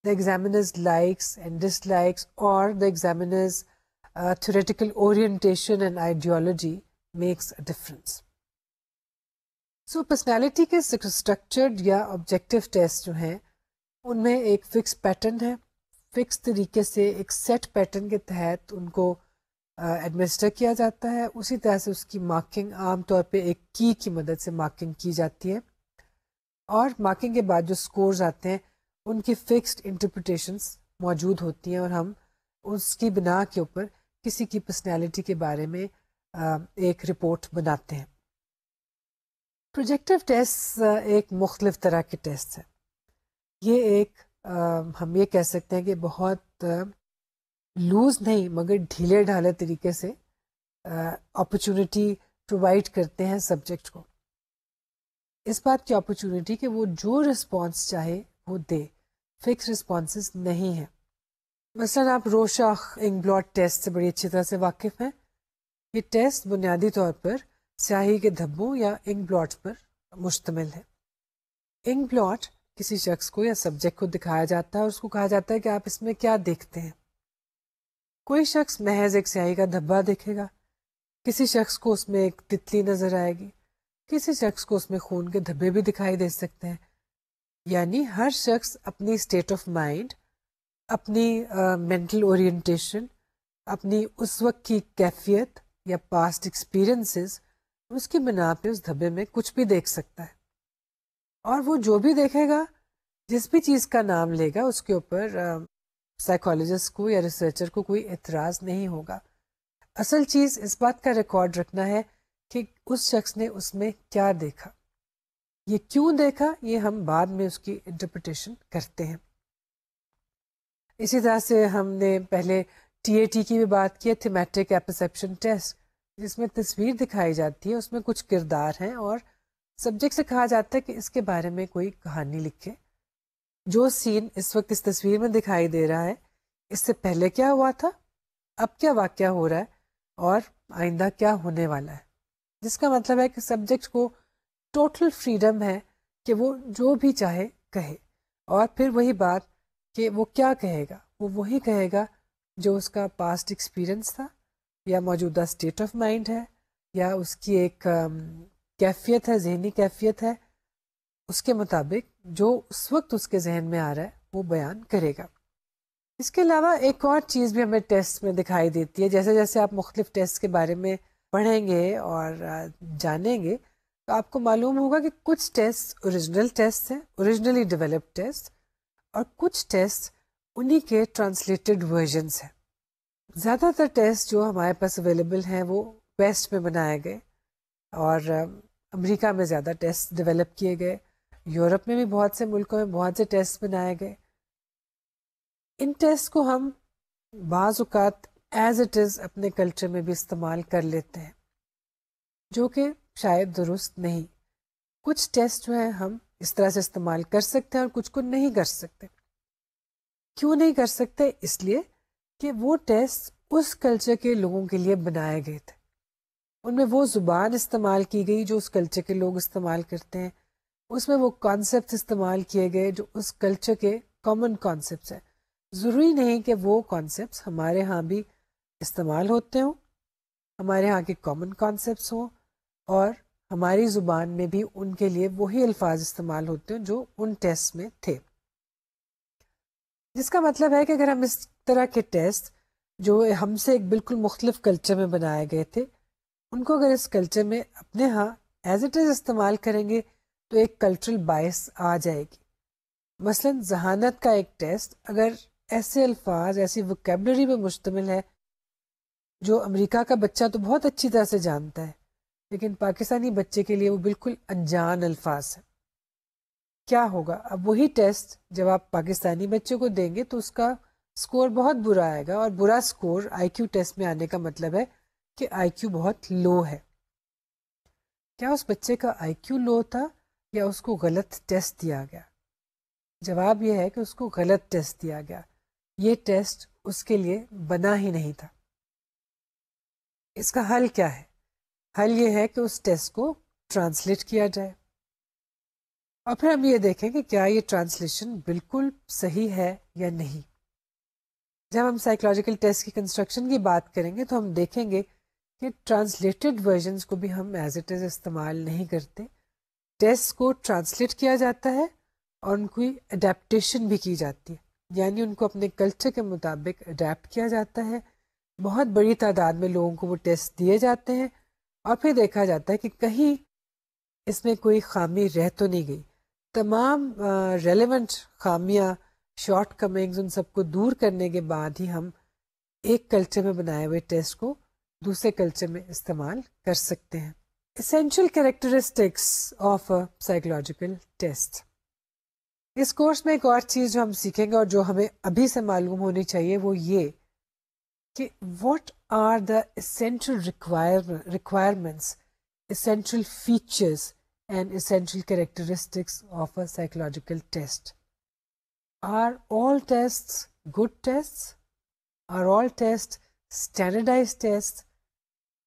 The examiner's likes and dislikes or the examiner's uh, theoretical orientation and ideology makes a difference. So so, personality के स्ट्रक्चर्ड या ऑब्जेक्टिव टेस्ट जो हैं उनमें एक fix pattern है fix तरीके से एक सेट पैटर्न के तहत उनको एडमिनिस्टर uh, किया जाता है उसी तरह से उसकी मार्किंग आमतौर पे एक की की मदद से मार्किंग की जाती है और मार्किंग के बाद जो स्कोर्स आते हैं उनकी फिक्स्ड इंटरप्रटेशंस मौजूद होती हैं और हम उसकी बिना के ऊपर किसी की पर्सनैलिटी के बारे में एक रिपोर्ट बनाते हैं प्रोजेक्टिव टेस्ट एक मुख्तलिफ तरह के टेस्ट है ये एक हम ये कह सकते हैं कि बहुत लूज नहीं मगर ढीले ढाले तरीके से अपॉर्चुनिटी प्रोवाइड करते हैं सब्जेक्ट को इस बात की अपॉर्चुनिटी कि वो जो रिस्पॉन्स चाहे वो दे फिक्स रिस्पॉन्स नहीं है मसलन आप रोशाख इंग ब्लॉट टेस्ट से बड़ी अच्छी तरह से वाकिफ़ हैं ये टेस्ट बुनियादी तौर पर स्याही के धब्बों या इंग ब्लॉट पर मुश्तमिल है इंग ब्लॉट किसी शख्स को या सब्जेक्ट को दिखाया जाता है और उसको कहा जाता है कि आप इसमें क्या देखते हैं कोई शख्स महज एक स्याही का धब्बा देखेगा किसी शख्स को उसमें एक तितली नजर आएगी किसी शख्स को उसमें खून के धब्बे भी दिखाई दे सकते हैं यानी हर शख्स अपनी स्टेट ऑफ माइंड अपनी मेंटल uh, ओरिएंटेशन अपनी उस वक्त की कैफियत या पास्ट एक्सपीरियंसेस उसकी बिना पे उस धब्बे में कुछ भी देख सकता है और वो जो भी देखेगा जिस भी चीज़ का नाम लेगा उसके ऊपर साइकोलॉजिस्ट uh, को या रिसर्चर को कोई एतराज़ नहीं होगा असल चीज़ इस बात का रिकॉर्ड रखना है कि उस शख्स ने उसमें क्या देखा ये क्यों देखा ये हम बाद में उसकी इंटरप्रटेशन करते हैं इसी तरह से हमने पहले टीएटी की भी बात की है थीमेटिक एपरसेप्शन टेस्ट जिसमें तस्वीर दिखाई जाती है उसमें कुछ किरदार हैं और सब्जेक्ट से कहा जाता है कि इसके बारे में कोई कहानी लिखे जो सीन इस वक्त इस तस्वीर में दिखाई दे रहा है इससे पहले क्या हुआ था अब क्या वाक्य हो रहा है और आइंदा क्या होने वाला है जिसका मतलब है कि सब्जेक्ट को टोटल फ्रीडम है कि वो जो भी चाहे कहे और फिर वही बात कि वो क्या कहेगा वो वही कहेगा जो उसका पास्ट एक्सपीरियंस था या मौजूदा स्टेट ऑफ माइंड है या उसकी एक कैफियत है जहनी कैफियत है उसके मुताबिक जो उस वक्त उसके जहन में आ रहा है वो बयान करेगा इसके अलावा एक और चीज़ भी हमें टेस्ट में दिखाई देती है जैसे जैसे आप मुख्तलिफ टेस्ट के बारे में पढ़ेंगे और जानेंगे तो आपको मालूम होगा कि कुछ टेस्ट ओरिजिनल टेस्ट हैं ओरिजिनली डेवलप्ड टेस्ट और कुछ टेस्ट उन्हीं के ट्रांसलेटेड वर्जन्स हैं ज़्यादातर टेस्ट जो हमारे पास अवेलेबल हैं वो वेस्ट में बनाए गए और अमेरिका में ज़्यादा टेस्ट डेवलप किए गए यूरोप में भी बहुत से मुल्कों में बहुत से टेस्ट बनाए गए इन टेस्ट को हम बाज़ एज इट इज़ अपने कल्चर में भी इस्तेमाल कर लेते हैं जो कि शायद दुरुस्त नहीं कुछ टेस्ट जो हैं हम इस तरह से इस्तेमाल कर सकते हैं और कुछ को नहीं कर सकते क्यों नहीं कर सकते इसलिए कि वो टेस्ट उस कल्चर के लोगों के लिए बनाए गए थे उनमें वो ज़ुबान इस्तेमाल की गई जो उस कल्चर के लोग इस्तेमाल करते हैं उसमें वो कॉन्सेप्ट इस्तेमाल किए गए जो उस कल्चर के कॉमन कॉन्सेप्ट हैं ज़रूरी नहीं कि वो कॉन्सेप्ट हमारे यहाँ भी इस्तेमाल होते हों हमारे यहाँ के कॉमन कॉन्सेप्ट हों और हमारी ज़ुबान में भी उनके लिए वही अल्फाज इस्तेमाल होते हैं जो उन टेस्ट में थे जिसका मतलब है कि अगर हम इस तरह के टेस्ट जो हमसे एक बिल्कुल मुख्तलिफ कल्चर में बनाए गए थे उनको अगर इस कल्चर में अपने यहाँ एज इट इज़ इस्तेमाल करेंगे तो एक कल्चरल बायस आ जाएगी मसलन जहानत का एक टेस्ट अगर ऐसे अल्फाज ऐसी वकेबलरी में मुश्तमिल है जो अमेरिका का बच्चा तो बहुत अच्छी तरह से जानता है लेकिन पाकिस्तानी बच्चे के लिए वो बिल्कुल अनजान अल्फाज है क्या होगा अब वही टेस्ट जब आप पाकिस्तानी बच्चे को देंगे तो उसका स्कोर बहुत बुरा आएगा और बुरा स्कोर आईक्यू टेस्ट में आने का मतलब है कि आईक्यू बहुत लो है क्या उस बच्चे का आईक्यू लो था या उसको गलत टेस्ट दिया गया जवाब यह है कि उसको गलत टेस्ट दिया गया ये टेस्ट उसके लिए बना ही नहीं था इसका हल क्या है हल ये है कि उस टेस्ट को ट्रांसलेट किया जाए और फिर हम ये देखें कि क्या ये ट्रांसलेशन बिल्कुल सही है या नहीं जब हम साइकोलॉजिकल टेस्ट की कंस्ट्रक्शन की बात करेंगे तो हम देखेंगे कि ट्रांसलेटेड वर्जन्स को भी हम एज इट इज़ इस्तेमाल नहीं करते टेस्ट को ट्रांसलेट किया जाता है और उनकी अडेप्टशन भी की जाती है यानी उनको अपने कल्चर के मुताबिक अडेप्ट किया जाता है बहुत बड़ी तादाद में लोगों को वो टेस्ट दिए जाते हैं और फिर देखा जाता है कि कहीं इसमें कोई खामी रह तो नहीं गई तमाम रेलिवेंट खामियां शॉर्ट कमिंग्स उन सबको दूर करने के बाद ही हम एक कल्चर में बनाए हुए टेस्ट को दूसरे कल्चर में इस्तेमाल कर सकते हैं essential characteristics of a psychological test इस कोर्स में एक और चीज़ जो हम सीखेंगे और जो हमें अभी से मालूम होनी चाहिए वो ये what are the essential requirements, essential features and essential characteristics of a psychological test? Are all tests good tests? Are all tests standardized tests?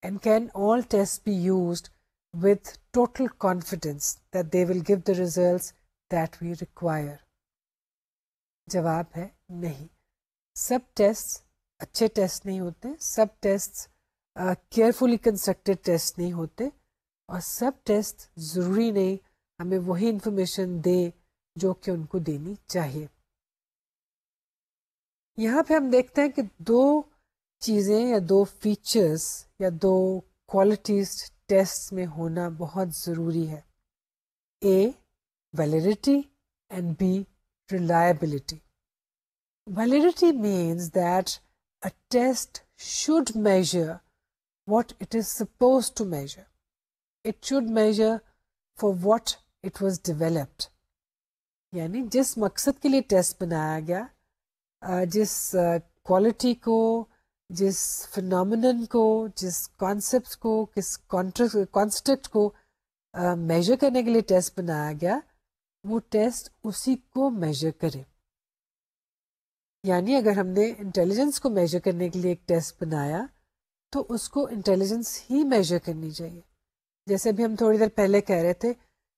And can all tests be used with total confidence that they will give the results that we require? जवाब है नहीं सब test अच्छे test नहीं होते सब test carefully constructed test नहीं होते और सब टेस्ट ज़रूरी नहीं हमें वही इन्फॉर्मेशन दे जो कि उनको देनी चाहिए यहाँ पे हम देखते हैं कि दो चीज़ें या दो फीचर्स या दो क्वालिटीज टेस्ट में होना बहुत ज़रूरी है A validity and B reliability. Validity means that a test should measure what it is supposed to measure. It should measure for what it was developed. यानी जिस मकसद के लिए टेस्ट बनाया गया जिस क्वालिटी को जिस फिनोमिनन को जिस कॉन्सेप्ट को किस कॉन्स्ट्रक्ट को मेजर करने के लिए टेस्ट बनाया गया वो टेस्ट उसी को मेजर करे यानी अगर हमने इंटेलिजेंस को मेजर करने के लिए एक टेस्ट बनाया तो उसको इंटेलिजेंस ही मेजर करनी चाहिए जैसे अभी हम थोड़ी देर पहले कह रहे थे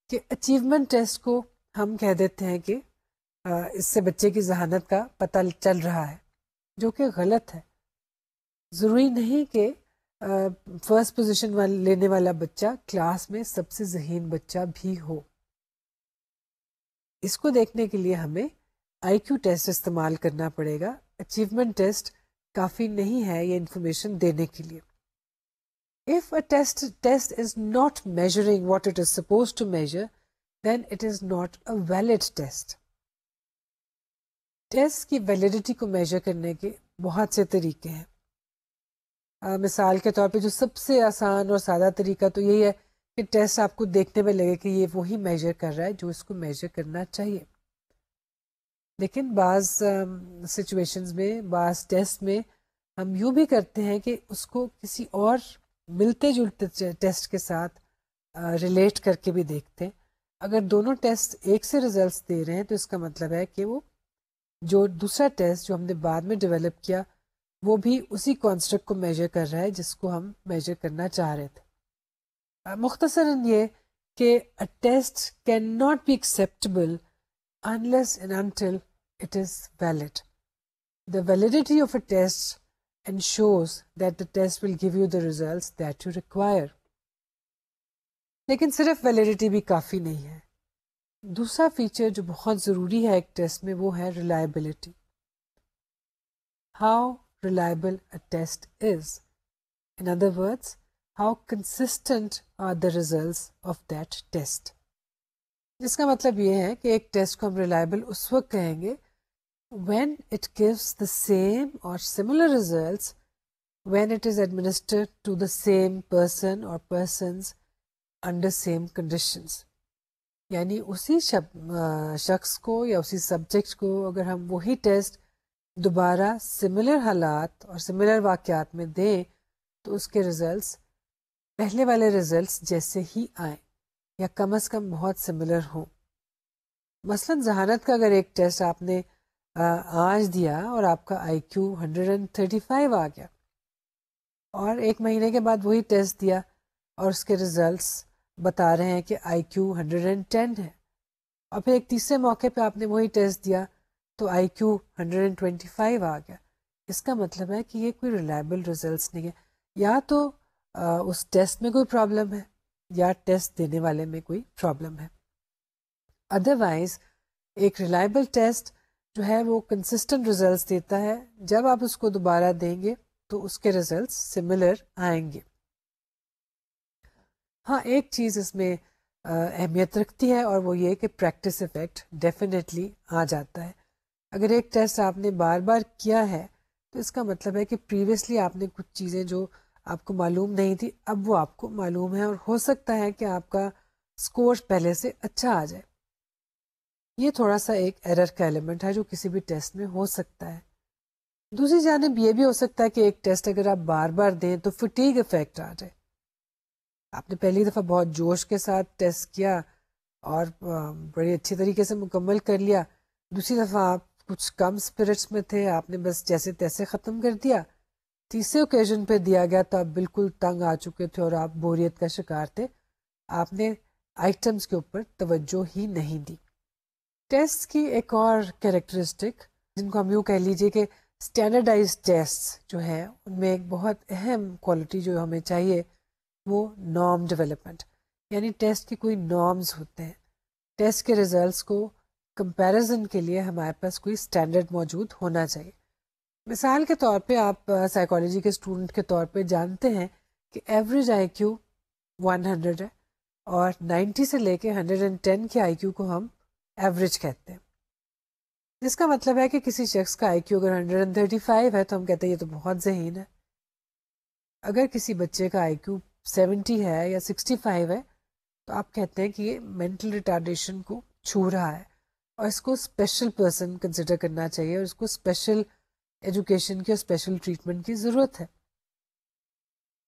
कि अचीवमेंट टेस्ट को हम कह देते हैं कि इससे बच्चे की जहानत का पता चल रहा है जो कि गलत है ज़रूरी नहीं कि फर्स्ट पोजीशन वाल लेने वाला बच्चा क्लास में सबसे जहीन बच्चा भी हो इसको देखने के लिए हमें आई क्यू टेस्ट इस्तेमाल करना पड़ेगा अचीवमेंट टेस्ट काफ़ी नहीं है ये इन्फॉर्मेशन देने के लिए if a test test is not measuring what it is suppose to measure then it is not a valid test test की वैलिडिटी को मेजर करने के बहुत से तरीके हैं आ, मिसाल के तौर पे जो सबसे आसान और सादा तरीका तो यही है कि टेस्ट आपको देखने में लगे कि ये वही मेजर कर रहा है जो इसको मेजर करना चाहिए लेकिन बाज़ सिचुएशंस में बाज़ टेस्ट में हम यूँ भी करते हैं कि उसको किसी और मिलते जुलते टेस्ट के साथ रिलेट uh, करके भी देखते हैं अगर दोनों टेस्ट एक से रिजल्ट्स दे रहे हैं तो इसका मतलब है कि वो जो दूसरा टेस्ट जो हमने बाद में डेवलप किया वो भी उसी कॉन्स्ट्रक्ट को मेजर कर रहा है जिसको हम मेजर करना चाह रहे थे मुख्तसरा ये कि a test can not be acceptable unless and until it is valid. The validity of a test ensures that the test will give you the results that you require. लेकिन सिर्फ वैलिडिटी भी काफ़ी नहीं है दूसरा फीचर जो बहुत ज़रूरी है एक टेस्ट में वो है reliability how reliable a test is. In other words, how consistent are the results of that test. जिसका मतलब ये है कि एक टेस्ट को हम रिलायबल उस वक्त कहेंगे when it gives the same or similar results when it is administered to the same person or persons under same conditions. यानी उसी शब, शख्स को या उसी सब्जेक्ट को अगर हम वही टेस्ट दोबारा सिमिलर हालात और सिमिलर वाक़ात में दें तो उसके रिजल्ट्स पहले वाले रिजल्ट्स जैसे ही आए या कम अज़ कम बहुत सिमिलर हों मसलन जहानत का अगर एक टेस्ट आपने आज दिया और आपका आईक्यू 135 आ गया और एक महीने के बाद वही टेस्ट दिया और उसके रिजल्ट्स बता रहे हैं कि आईक्यू 110 है और फिर एक तीसरे मौके पे आपने वही टेस्ट दिया तो आईक्यू 125 आ गया इसका मतलब है कि ये कोई रिलायबल रिजल्ट्स नहीं है या तो आ, उस टेस्ट में कोई प्रॉब्लम है या टेस्ट देने वाले में कोई प्रॉब्लम है अदरवाइज एक रिलायबल टेस्ट जो है वो कंसिस्टेंट रिजल्ट्स देता है जब आप उसको दोबारा देंगे तो उसके रिजल्ट्स सिमिलर आएंगे हाँ एक चीज़ इसमें अहमियत रखती है और वो ये कि प्रैक्टिस इफ़ेक्ट डेफिनेटली आ जाता है अगर एक टेस्ट आपने बार बार किया है तो इसका मतलब है कि प्रीवियसली आपने कुछ चीज़ें जो आपको मालूम नहीं थी अब वो आपको मालूम है और हो सकता है कि आपका स्कोर पहले से अच्छा आ जाए ये थोड़ा सा एक एरर का एलिमेंट है जो किसी भी टेस्ट में हो सकता है दूसरी जानब यह भी हो सकता है कि एक टेस्ट अगर आप बार बार दें तो फिटीक इफेक्ट आ जाए आपने पहली दफ़ा बहुत जोश के साथ टेस्ट किया और बड़े अच्छे तरीके से मुकम्मल कर लिया दूसरी दफ़ा आप कुछ कम स्पिरिट्स में थे आपने बस जैसे तैसे ख़त्म कर दिया तीसरे ओकेजन पे दिया गया तो आप बिल्कुल तंग आ चुके थे और आप बोरियत का शिकार थे आपने आइटम्स के ऊपर तवज्जो ही नहीं दी टेस्ट की एक और कैरेक्टरिस्टिक जिनको हम यूँ कह लीजिए कि स्टैंडर्डाइज टेस्ट जो हैं उनमें एक बहुत अहम क्वालिटी जो हमें चाहिए वो नॉर्म डेवलपमेंट यानी टेस्ट के कोई नॉर्म्स होते हैं टेस्ट के रिजल्ट्स को कंपैरिजन के लिए हमारे पास कोई स्टैंडर्ड मौजूद होना चाहिए मिसाल के तौर पे आप साइकोलॉजी के स्टूडेंट के तौर पे जानते हैं कि एवरेज आईक्यू 100 है और 90 से लेके 110 के आईक्यू को हम एवरेज कहते हैं इसका मतलब है कि किसी शख्स का आई क्यू अगर हंड्रेड एंड थर्टी फाइव है तो हम कहते हैं ये तो बहुत जहीन है अगर किसी बच्चे का आई क्यू सेवेंटी है या सिक्सटी फाइव है तो आप कहते हैं कि ये मेंटल रिटार्डेशन को छू रहा है और इसको स्पेशल पर्सन कंसिडर करना चाहिए और इसको स्पेशल एजुकेशन की और स्पेशल ट्रीटमेंट की ज़रूरत है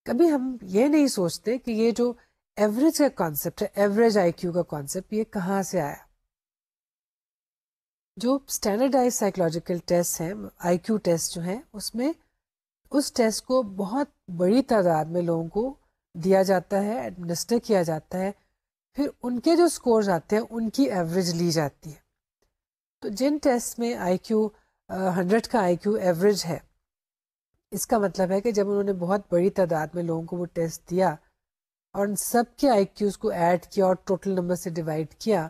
कभी हम ये नहीं सोचते कि ये जो एवरेज का कॉन्सेप्ट है एवरेज आईक्यू का कॉन्सेप्ट ये कहाँ से आया जो स्टैंडर्डाइज साइकोलॉजिकल टेस्ट हैं आई क्यू टेस्ट जो हैं उसमें उस टेस्ट को बहुत बड़ी तादाद में लोगों को दिया जाता है एडमिनिस्टर किया जाता है फिर उनके जो स्कोर आते हैं उनकी एवरेज ली जाती है तो जिन टेस्ट में आई क्यू हंड्रेड का आई क्यू एवरेज है इसका मतलब है कि जब उन्होंने बहुत बड़ी तादाद में लोगों को वो टेस्ट दिया और उन सबके आई क्यूज़ को ऐड किया और टोटल नंबर से डिवाइड किया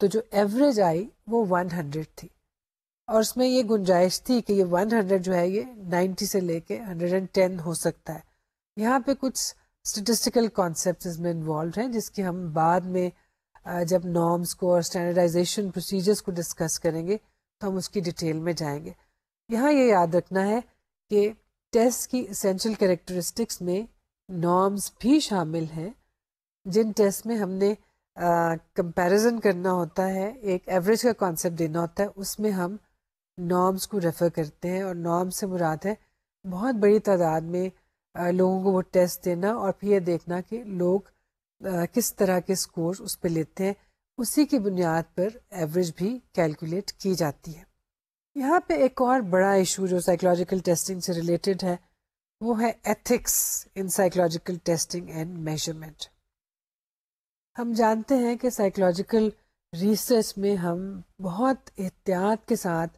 तो जो एवरेज आई वो 100 थी और उसमें ये गुंजाइश थी कि ये 100 जो है ये 90 से लेके 110 हो सकता है यहाँ पे कुछ स्टेटिस्टिकल कॉन्सेप्ट इसमें इन्वॉल्व हैं जिसकी हम बाद में जब नॉर्म्स को और स्टैंडर्डाइजेशन प्रोसीजर्स को डिस्कस करेंगे तो हम उसकी डिटेल में जाएंगे यहाँ ये याद रखना है कि टेस्ट की इसेंशल करेक्टरिस्टिक्स में नॉर्म्स भी शामिल हैं जिन टेस्ट में हमने कंपेरिजन uh, करना होता है एक एवरेज का कॉन्सेप्ट देना होता है उसमें हम नॉर्म्स को रेफ़र करते हैं और नॉर्म्स से मुराद है बहुत बड़ी तादाद में लोगों को वो टेस्ट देना और फिर ये देखना कि लोग किस तरह के स्कोर उस पर लेते हैं उसी की बुनियाद पर एवरेज भी कैलकुलेट की जाती है यहाँ पे एक और बड़ा इशू जो साइकोलॉजिकल टेस्टिंग से रिलेटेड है वो है ethics in psychological testing and measurement हम जानते हैं कि साइकोलॉजिकल रिसर्च में हम बहुत एहतियात के साथ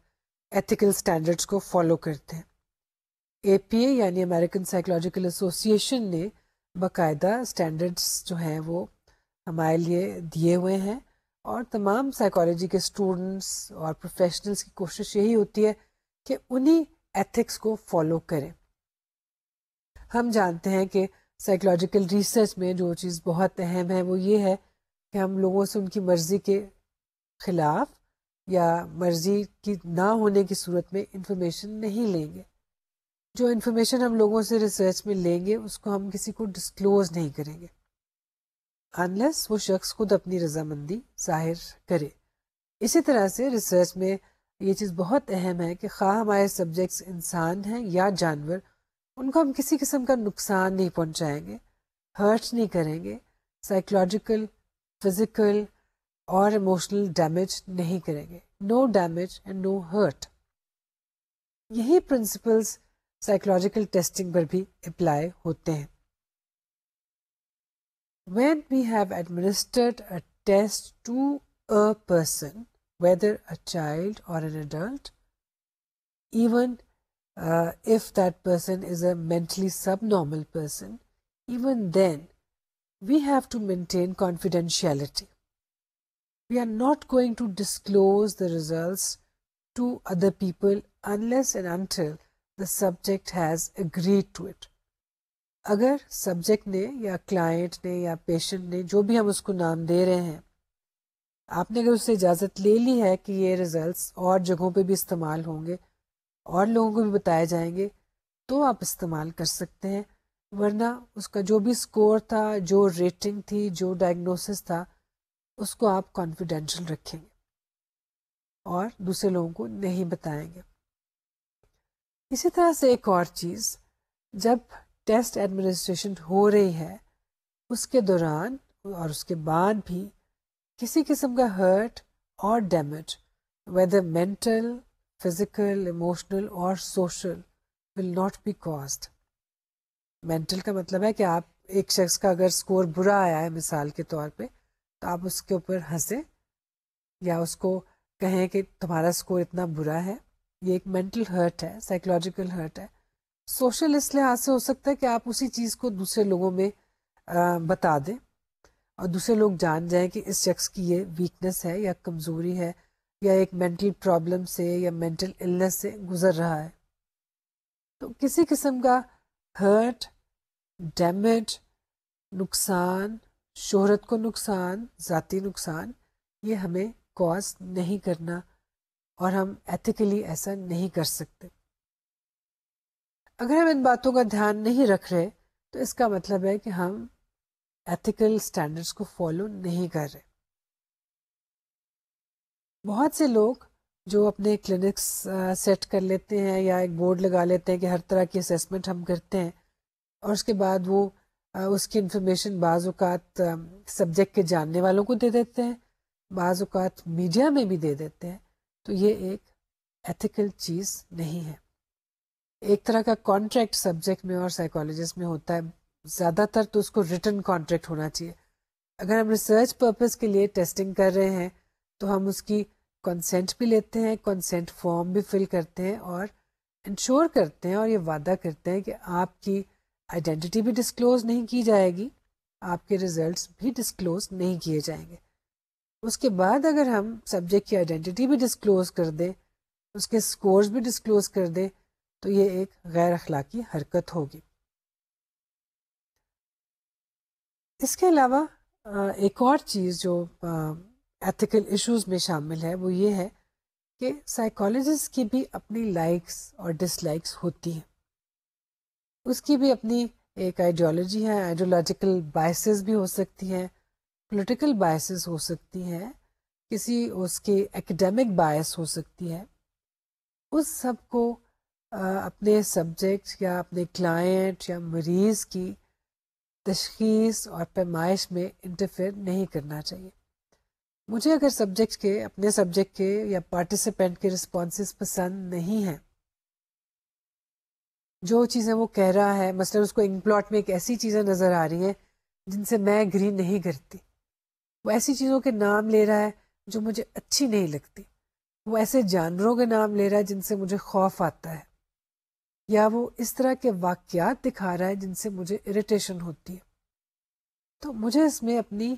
एथिकल स्टैंडर्ड्स को फॉलो करते हैं ए यानी अमेरिकन साइकोलॉजिकल एसोसिएशन ने बाकायदा स्टैंडर्ड्स जो हैं वो हमारे लिए दिए हुए हैं और तमाम साइकोलॉजी के स्टूडेंट्स और प्रोफेशनल्स की कोशिश यही होती है कि उन्हीं एथिक्स को फॉलो करें हम जानते हैं कि साइकोलॉजिकल रिसर्च में जो चीज़ बहुत अहम है वो ये है कि हम लोगों से उनकी मर्ज़ी के ख़िलाफ़ या मर्ज़ी की ना होने की सूरत में इंफॉर्मेशन नहीं लेंगे जो इंफॉर्मेशन हम लोगों से रिसर्च में लेंगे उसको हम किसी को डिस्क्लोज नहीं करेंगे अनलेस वो शख्स खुद अपनी रजामंदी जाहिर करे इसी तरह से रिसर्च में ये चीज़ बहुत अहम है कि खा हमारे सब्जेक्ट्स इंसान हैं या जानवर उनको हम किसी किस्म का नुकसान नहीं पहुंचाएंगे हर्ट नहीं करेंगे साइकोलॉजिकल फिजिकल और इमोशनल डैमेज नहीं करेंगे no damage and no hurt यही प्रिंसिपल्स साइकोलॉजिकल टेस्टिंग पर भी अप्लाई होते हैं when we have administered a test to a person, whether a child or an adult, even uh, if that person is a mentally subnormal person, even then we have to maintain confidentiality. We are not going to disclose the results to other people unless and until the subject has agreed to it. अगर subject ने या client ने या patient ने जो भी हम उसको नाम दे रहे हैं आपने अगर उससे इजाज़त ले ली है कि ये रिजल्ट्स और जगहों पे भी इस्तेमाल होंगे और लोगों को भी बताए जाएंगे तो आप इस्तेमाल कर सकते हैं वरना उसका जो भी स्कोर था जो रेटिंग थी जो डायग्नोसिस था उसको आप कॉन्फिडेंशियल रखेंगे और दूसरे लोगों को नहीं बताएंगे इसी तरह से एक और चीज़ जब टेस्ट एडमिनिस्ट्रेशन हो रही है उसके दौरान और उसके बाद भी किसी किस्म का हर्ट और damage whether mental physical emotional और social will not be caused mental का मतलब है कि आप एक शख्स का अगर स्कोर बुरा आया है मिसाल के तौर पे तो आप उसके ऊपर हंसे या उसको कहें कि तुम्हारा स्कोर इतना बुरा है ये एक मेंटल हर्ट है साइकोलॉजिकल हर्ट है सोशल इस लिहाज से हो सकता है कि आप उसी चीज़ को दूसरे लोगों में आ, बता दें और दूसरे लोग जान जाएं कि इस शख्स की ये वीकनेस है या कमज़ोरी है या एक मेंटल प्रॉब्लम से या मेंटल इलनेस से गुजर रहा है तो किसी किस्म का हर्ट डैमेज नुकसान शोहरत को नुकसान ज़ाती नुकसान ये हमें कॉज नहीं करना और हम एथिकली ऐसा नहीं कर सकते अगर हम इन बातों का ध्यान नहीं रख रहे तो इसका मतलब है कि हम एथिकल स्टैंडर्ड्स को फॉलो नहीं कर रहे बहुत से लोग जो अपने क्लिनिक्स सेट कर लेते हैं या एक बोर्ड लगा लेते हैं कि हर तरह की असेसमेंट हम करते हैं और उसके बाद वो उसकी इन्फॉर्मेशन बाज़ात सब्जेक्ट के जानने वालों को दे देते हैं बाज़ात मीडिया में भी दे देते हैं तो ये एक एथिकल चीज़ नहीं है एक तरह का कॉन्ट्रैक्ट सब्जेक्ट में और साइकोलॉजिस्ट में होता है ज़्यादातर तो उसको रिटर्न कॉन्ट्रैक्ट होना चाहिए अगर हम रिसर्च पर्पज़ के लिए टेस्टिंग कर रहे हैं तो हम उसकी कंसेंट भी लेते हैं कंसेंट फॉर्म भी फिल करते हैं और इंश्योर करते हैं और ये वादा करते हैं कि आपकी आइडेंटिटी भी डिस्क्लोज नहीं की जाएगी आपके रिजल्ट्स भी डिस्क्लोज नहीं किए जाएंगे उसके बाद अगर हम सब्जेक्ट की आइडेंटिटी भी डिस्क्लोज कर दें उसके स्कोर्स भी डिस्क्लोज कर दें तो ये एक गैर अखलाकी हरकत होगी इसके अलावा एक और चीज़ जो एथिकल इश्यूज में शामिल है वो ये है कि साइकोलॉजिस्ट की भी अपनी लाइक्स और डिसलाइक्स होती हैं उसकी भी अपनी एक आइडियोलॉजी है आइडियोलॉजिकल बायसेस भी हो सकती हैं पॉलिटिकल बायसेस हो सकती हैं किसी उसकी एकेडमिक बायस हो सकती है उस सब को अपने सब्जेक्ट या अपने क्लाइंट या मरीज़ की तशखीस और पैमाइश में इंटरफेयर नहीं करना चाहिए मुझे अगर सब्जेक्ट के अपने सब्जेक्ट के या पार्टिसिपेंट के रिस्पॉन्सेज पसंद नहीं है जो चीज़ें वो कह रहा है मसलन मतलब उसको प्लॉट में एक ऐसी चीज़ें नज़र आ रही हैं जिनसे मैं एग्री नहीं करती वो ऐसी चीज़ों के नाम ले रहा है जो मुझे अच्छी नहीं लगती वो ऐसे जानवरों के नाम ले रहा है जिनसे मुझे खौफ आता है या वो इस तरह के वाक्यात दिखा रहा है जिनसे मुझे इरिटेशन होती है तो मुझे इसमें अपनी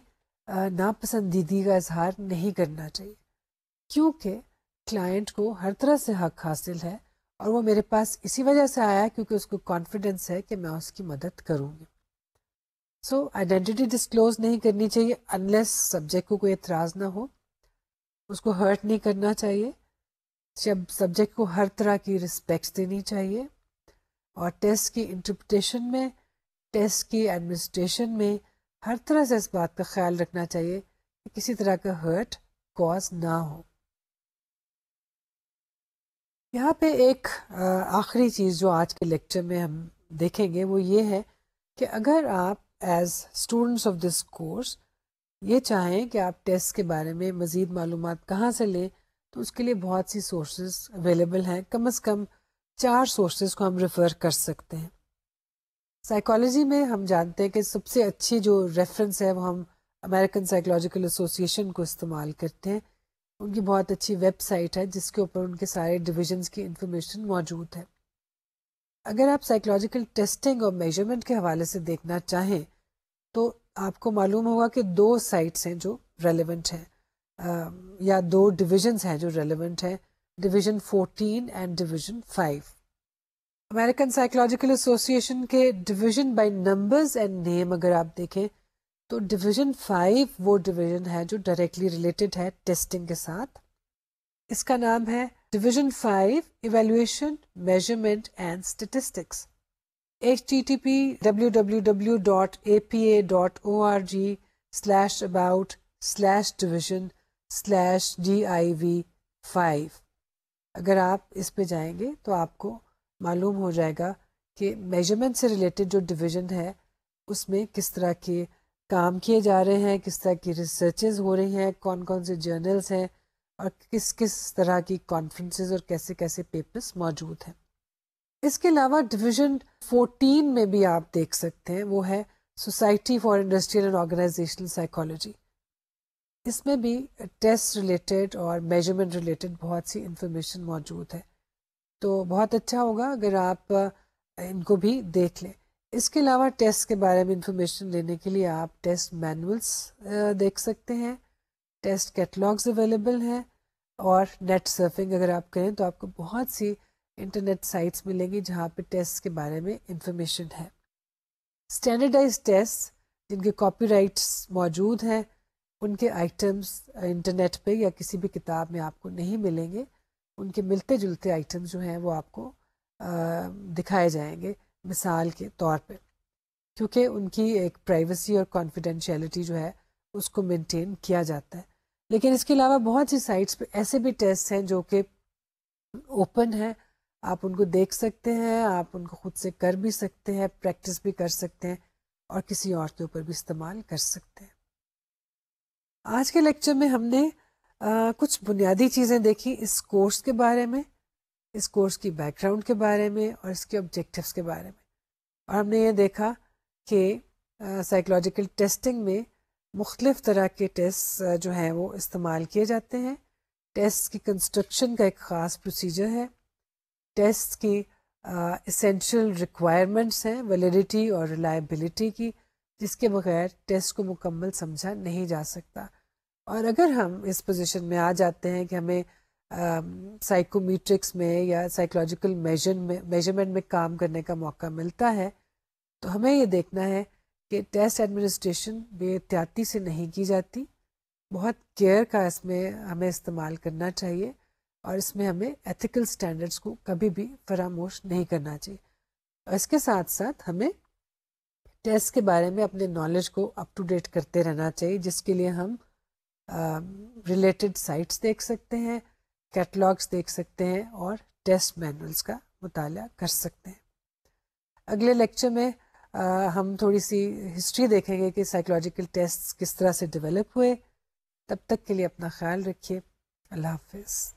नापसंदीदगी का इजहार नहीं करना चाहिए क्योंकि क्लाइंट को हर तरह से हक हासिल है और वो मेरे पास इसी वजह से आया क्योंकि उसको कॉन्फिडेंस है कि मैं उसकी मदद करूँगी सो आइडेंटिटी डिस्क्लोज नहीं करनी चाहिए अनलेस सब्जेक्ट को कोई एतराज़ ना हो उसको हर्ट नहीं करना चाहिए जब सब्जेक्ट को हर तरह की रिस्पेक्ट देनी चाहिए और टेस्ट की इंटरप्रटेशन में टेस्ट की एडमिनिस्ट्रेशन में हर तरह से इस बात का ख्याल रखना चाहिए कि किसी तरह का हर्ट कॉज ना हो यहाँ पे एक आखिरी चीज़ जो आज के लेक्चर में हम देखेंगे वो ये है कि अगर आप as students of this course ये चाहें कि आप टेस्ट के बारे में मज़ीद मालूम कहाँ से लें तो उसके लिए बहुत सी सोर्सेज अवेलेबल हैं कम अज़ कम चार सोर्सेज को हम रेफ़र कर सकते हैं साइकोलॉजी में हम जानते हैं कि सबसे अच्छी जो रेफरेंस है वो हम अमेरिकन साइकोलॉजिकल एसोसिएशन को इस्तेमाल करते हैं उनकी बहुत अच्छी वेबसाइट है जिसके ऊपर उनके सारे डिविजन्स की इंफॉर्मेशन मौजूद है अगर आप साइकोलॉजिकल टेस्टिंग और मेजरमेंट के हवाले से देखना चाहें तो आपको मालूम होगा कि दो साइट्स हैं जो रेलेवेंट हैं या दो डिविजन्स हैं जो रेलेवेंट हैं division 14 and division 5 American psychological association के division by numbers and name अगर आप देखें तो डिवीजन फाइव वो डिवीजन है जो डायरेक्टली रिलेटेड है टेस्टिंग के साथ इसका नाम है division five evaluation measurement and statistics H T T P W W W dot A P A dot O R G slash about slash division slash D I V five अगर आप इस पे जाएंगे तो आपको मालूम हो जाएगा कि मेजरमेंट से रिलेटेड जो डिवीज़न है उसमें किस तरह के काम किए जा रहे हैं किस तरह की रिसर्चेज हो रही हैं कौन कौन से जर्नल्स हैं और किस किस तरह की कॉन्फ्रेंसेज और कैसे कैसे पेपर्स मौजूद हैं इसके अलावा डिवीज़न 14 में भी आप देख सकते हैं वो है society for industrial and organisational psychology इसमें भी टेस्ट रिलेटेड और मेजरमेंट रिलेटेड बहुत सी इन्फॉर्मेशन मौजूद है तो बहुत अच्छा होगा अगर आप इनको भी देख लें इसके अलावा टेस्ट के बारे में इंफॉर्मेशन लेने के लिए आप टेस्ट मैनुअल्स देख सकते हैं टेस्ट कैटलॉग्स अवेलेबल हैं और नेट सर्फिंग अगर आप करें तो आपको बहुत सी इंटरनेट साइट्स मिलेंगी जहाँ पे टेस्ट के बारे में इंफॉर्मेशन है स्टैंडर्डाइज टेस्ट जिनके कॉपीराइट्स मौजूद हैं उनके आइटम्स इंटरनेट पर या किसी भी किताब में आपको नहीं मिलेंगे उनके मिलते जुलते आइटम जो हैं वो आपको दिखाए जाएंगे मिसाल के तौर पे क्योंकि उनकी एक प्राइवेसी और कॉन्फिडेंशलिटी जो है उसको मेंटेन किया जाता है लेकिन इसके अलावा बहुत सी साइट्स पे ऐसे भी टेस्ट हैं जो कि ओपन हैं आप उनको देख सकते हैं आप उनको खुद से कर भी सकते हैं प्रैक्टिस भी कर सकते हैं और किसी और के ऊपर भी इस्तेमाल कर सकते हैं आज के लेक्चर में हमने आ, कुछ बुनियादी चीज़ें देखी इस कोर्स के बारे में इस कोर्स की बैकग्राउंड के बारे में और इसके ऑब्जेक्टिव्स के बारे में और हमने ये देखा कि साइकोलॉजिकल टेस्टिंग में मुख्तलिफ़ तरह के टेस्ट जो हैं वो इस्तेमाल किए जाते हैं टेस्ट की कंस्ट्रक्शन का एक ख़ास प्रोसीजर है टेस्ट की इसेंशल रिक्वायरमेंट्स हैं वेलिडिटी और रिलायबिलिटी की जिसके बगैर टेस्ट को मुकम्मल समझा नहीं जा सकता और अगर हम इस पोजिशन में आ जाते हैं कि हमें साइकोमीट्रिक्स में या साइकोलॉजिकल मेजर में मेजरमेंट में काम करने का मौका मिलता है तो हमें ये देखना है कि टेस्ट एडमिनिस्ट्रेशन बेहतियाती से नहीं की जाती बहुत केयर का इसमें हमें इस्तेमाल करना चाहिए और इसमें हमें एथिकल स्टैंडर्ड्स को कभी भी फरामोश नहीं करना चाहिए और इसके साथ साथ हमें टेस्ट के बारे में अपने नॉलेज को अप टू डेट करते रहना चाहिए जिसके लिए हम रिलेटेड साइट्स देख सकते हैं कैटलॉग्स देख सकते हैं और टेस्ट मैनुअल्स का मुताल कर सकते हैं अगले लेक्चर में आ, हम थोड़ी सी हिस्ट्री देखेंगे कि साइकोलॉजिकल टेस्ट किस तरह से डेवलप हुए तब तक के लिए अपना ख्याल रखिए अल्लाह हाफिज़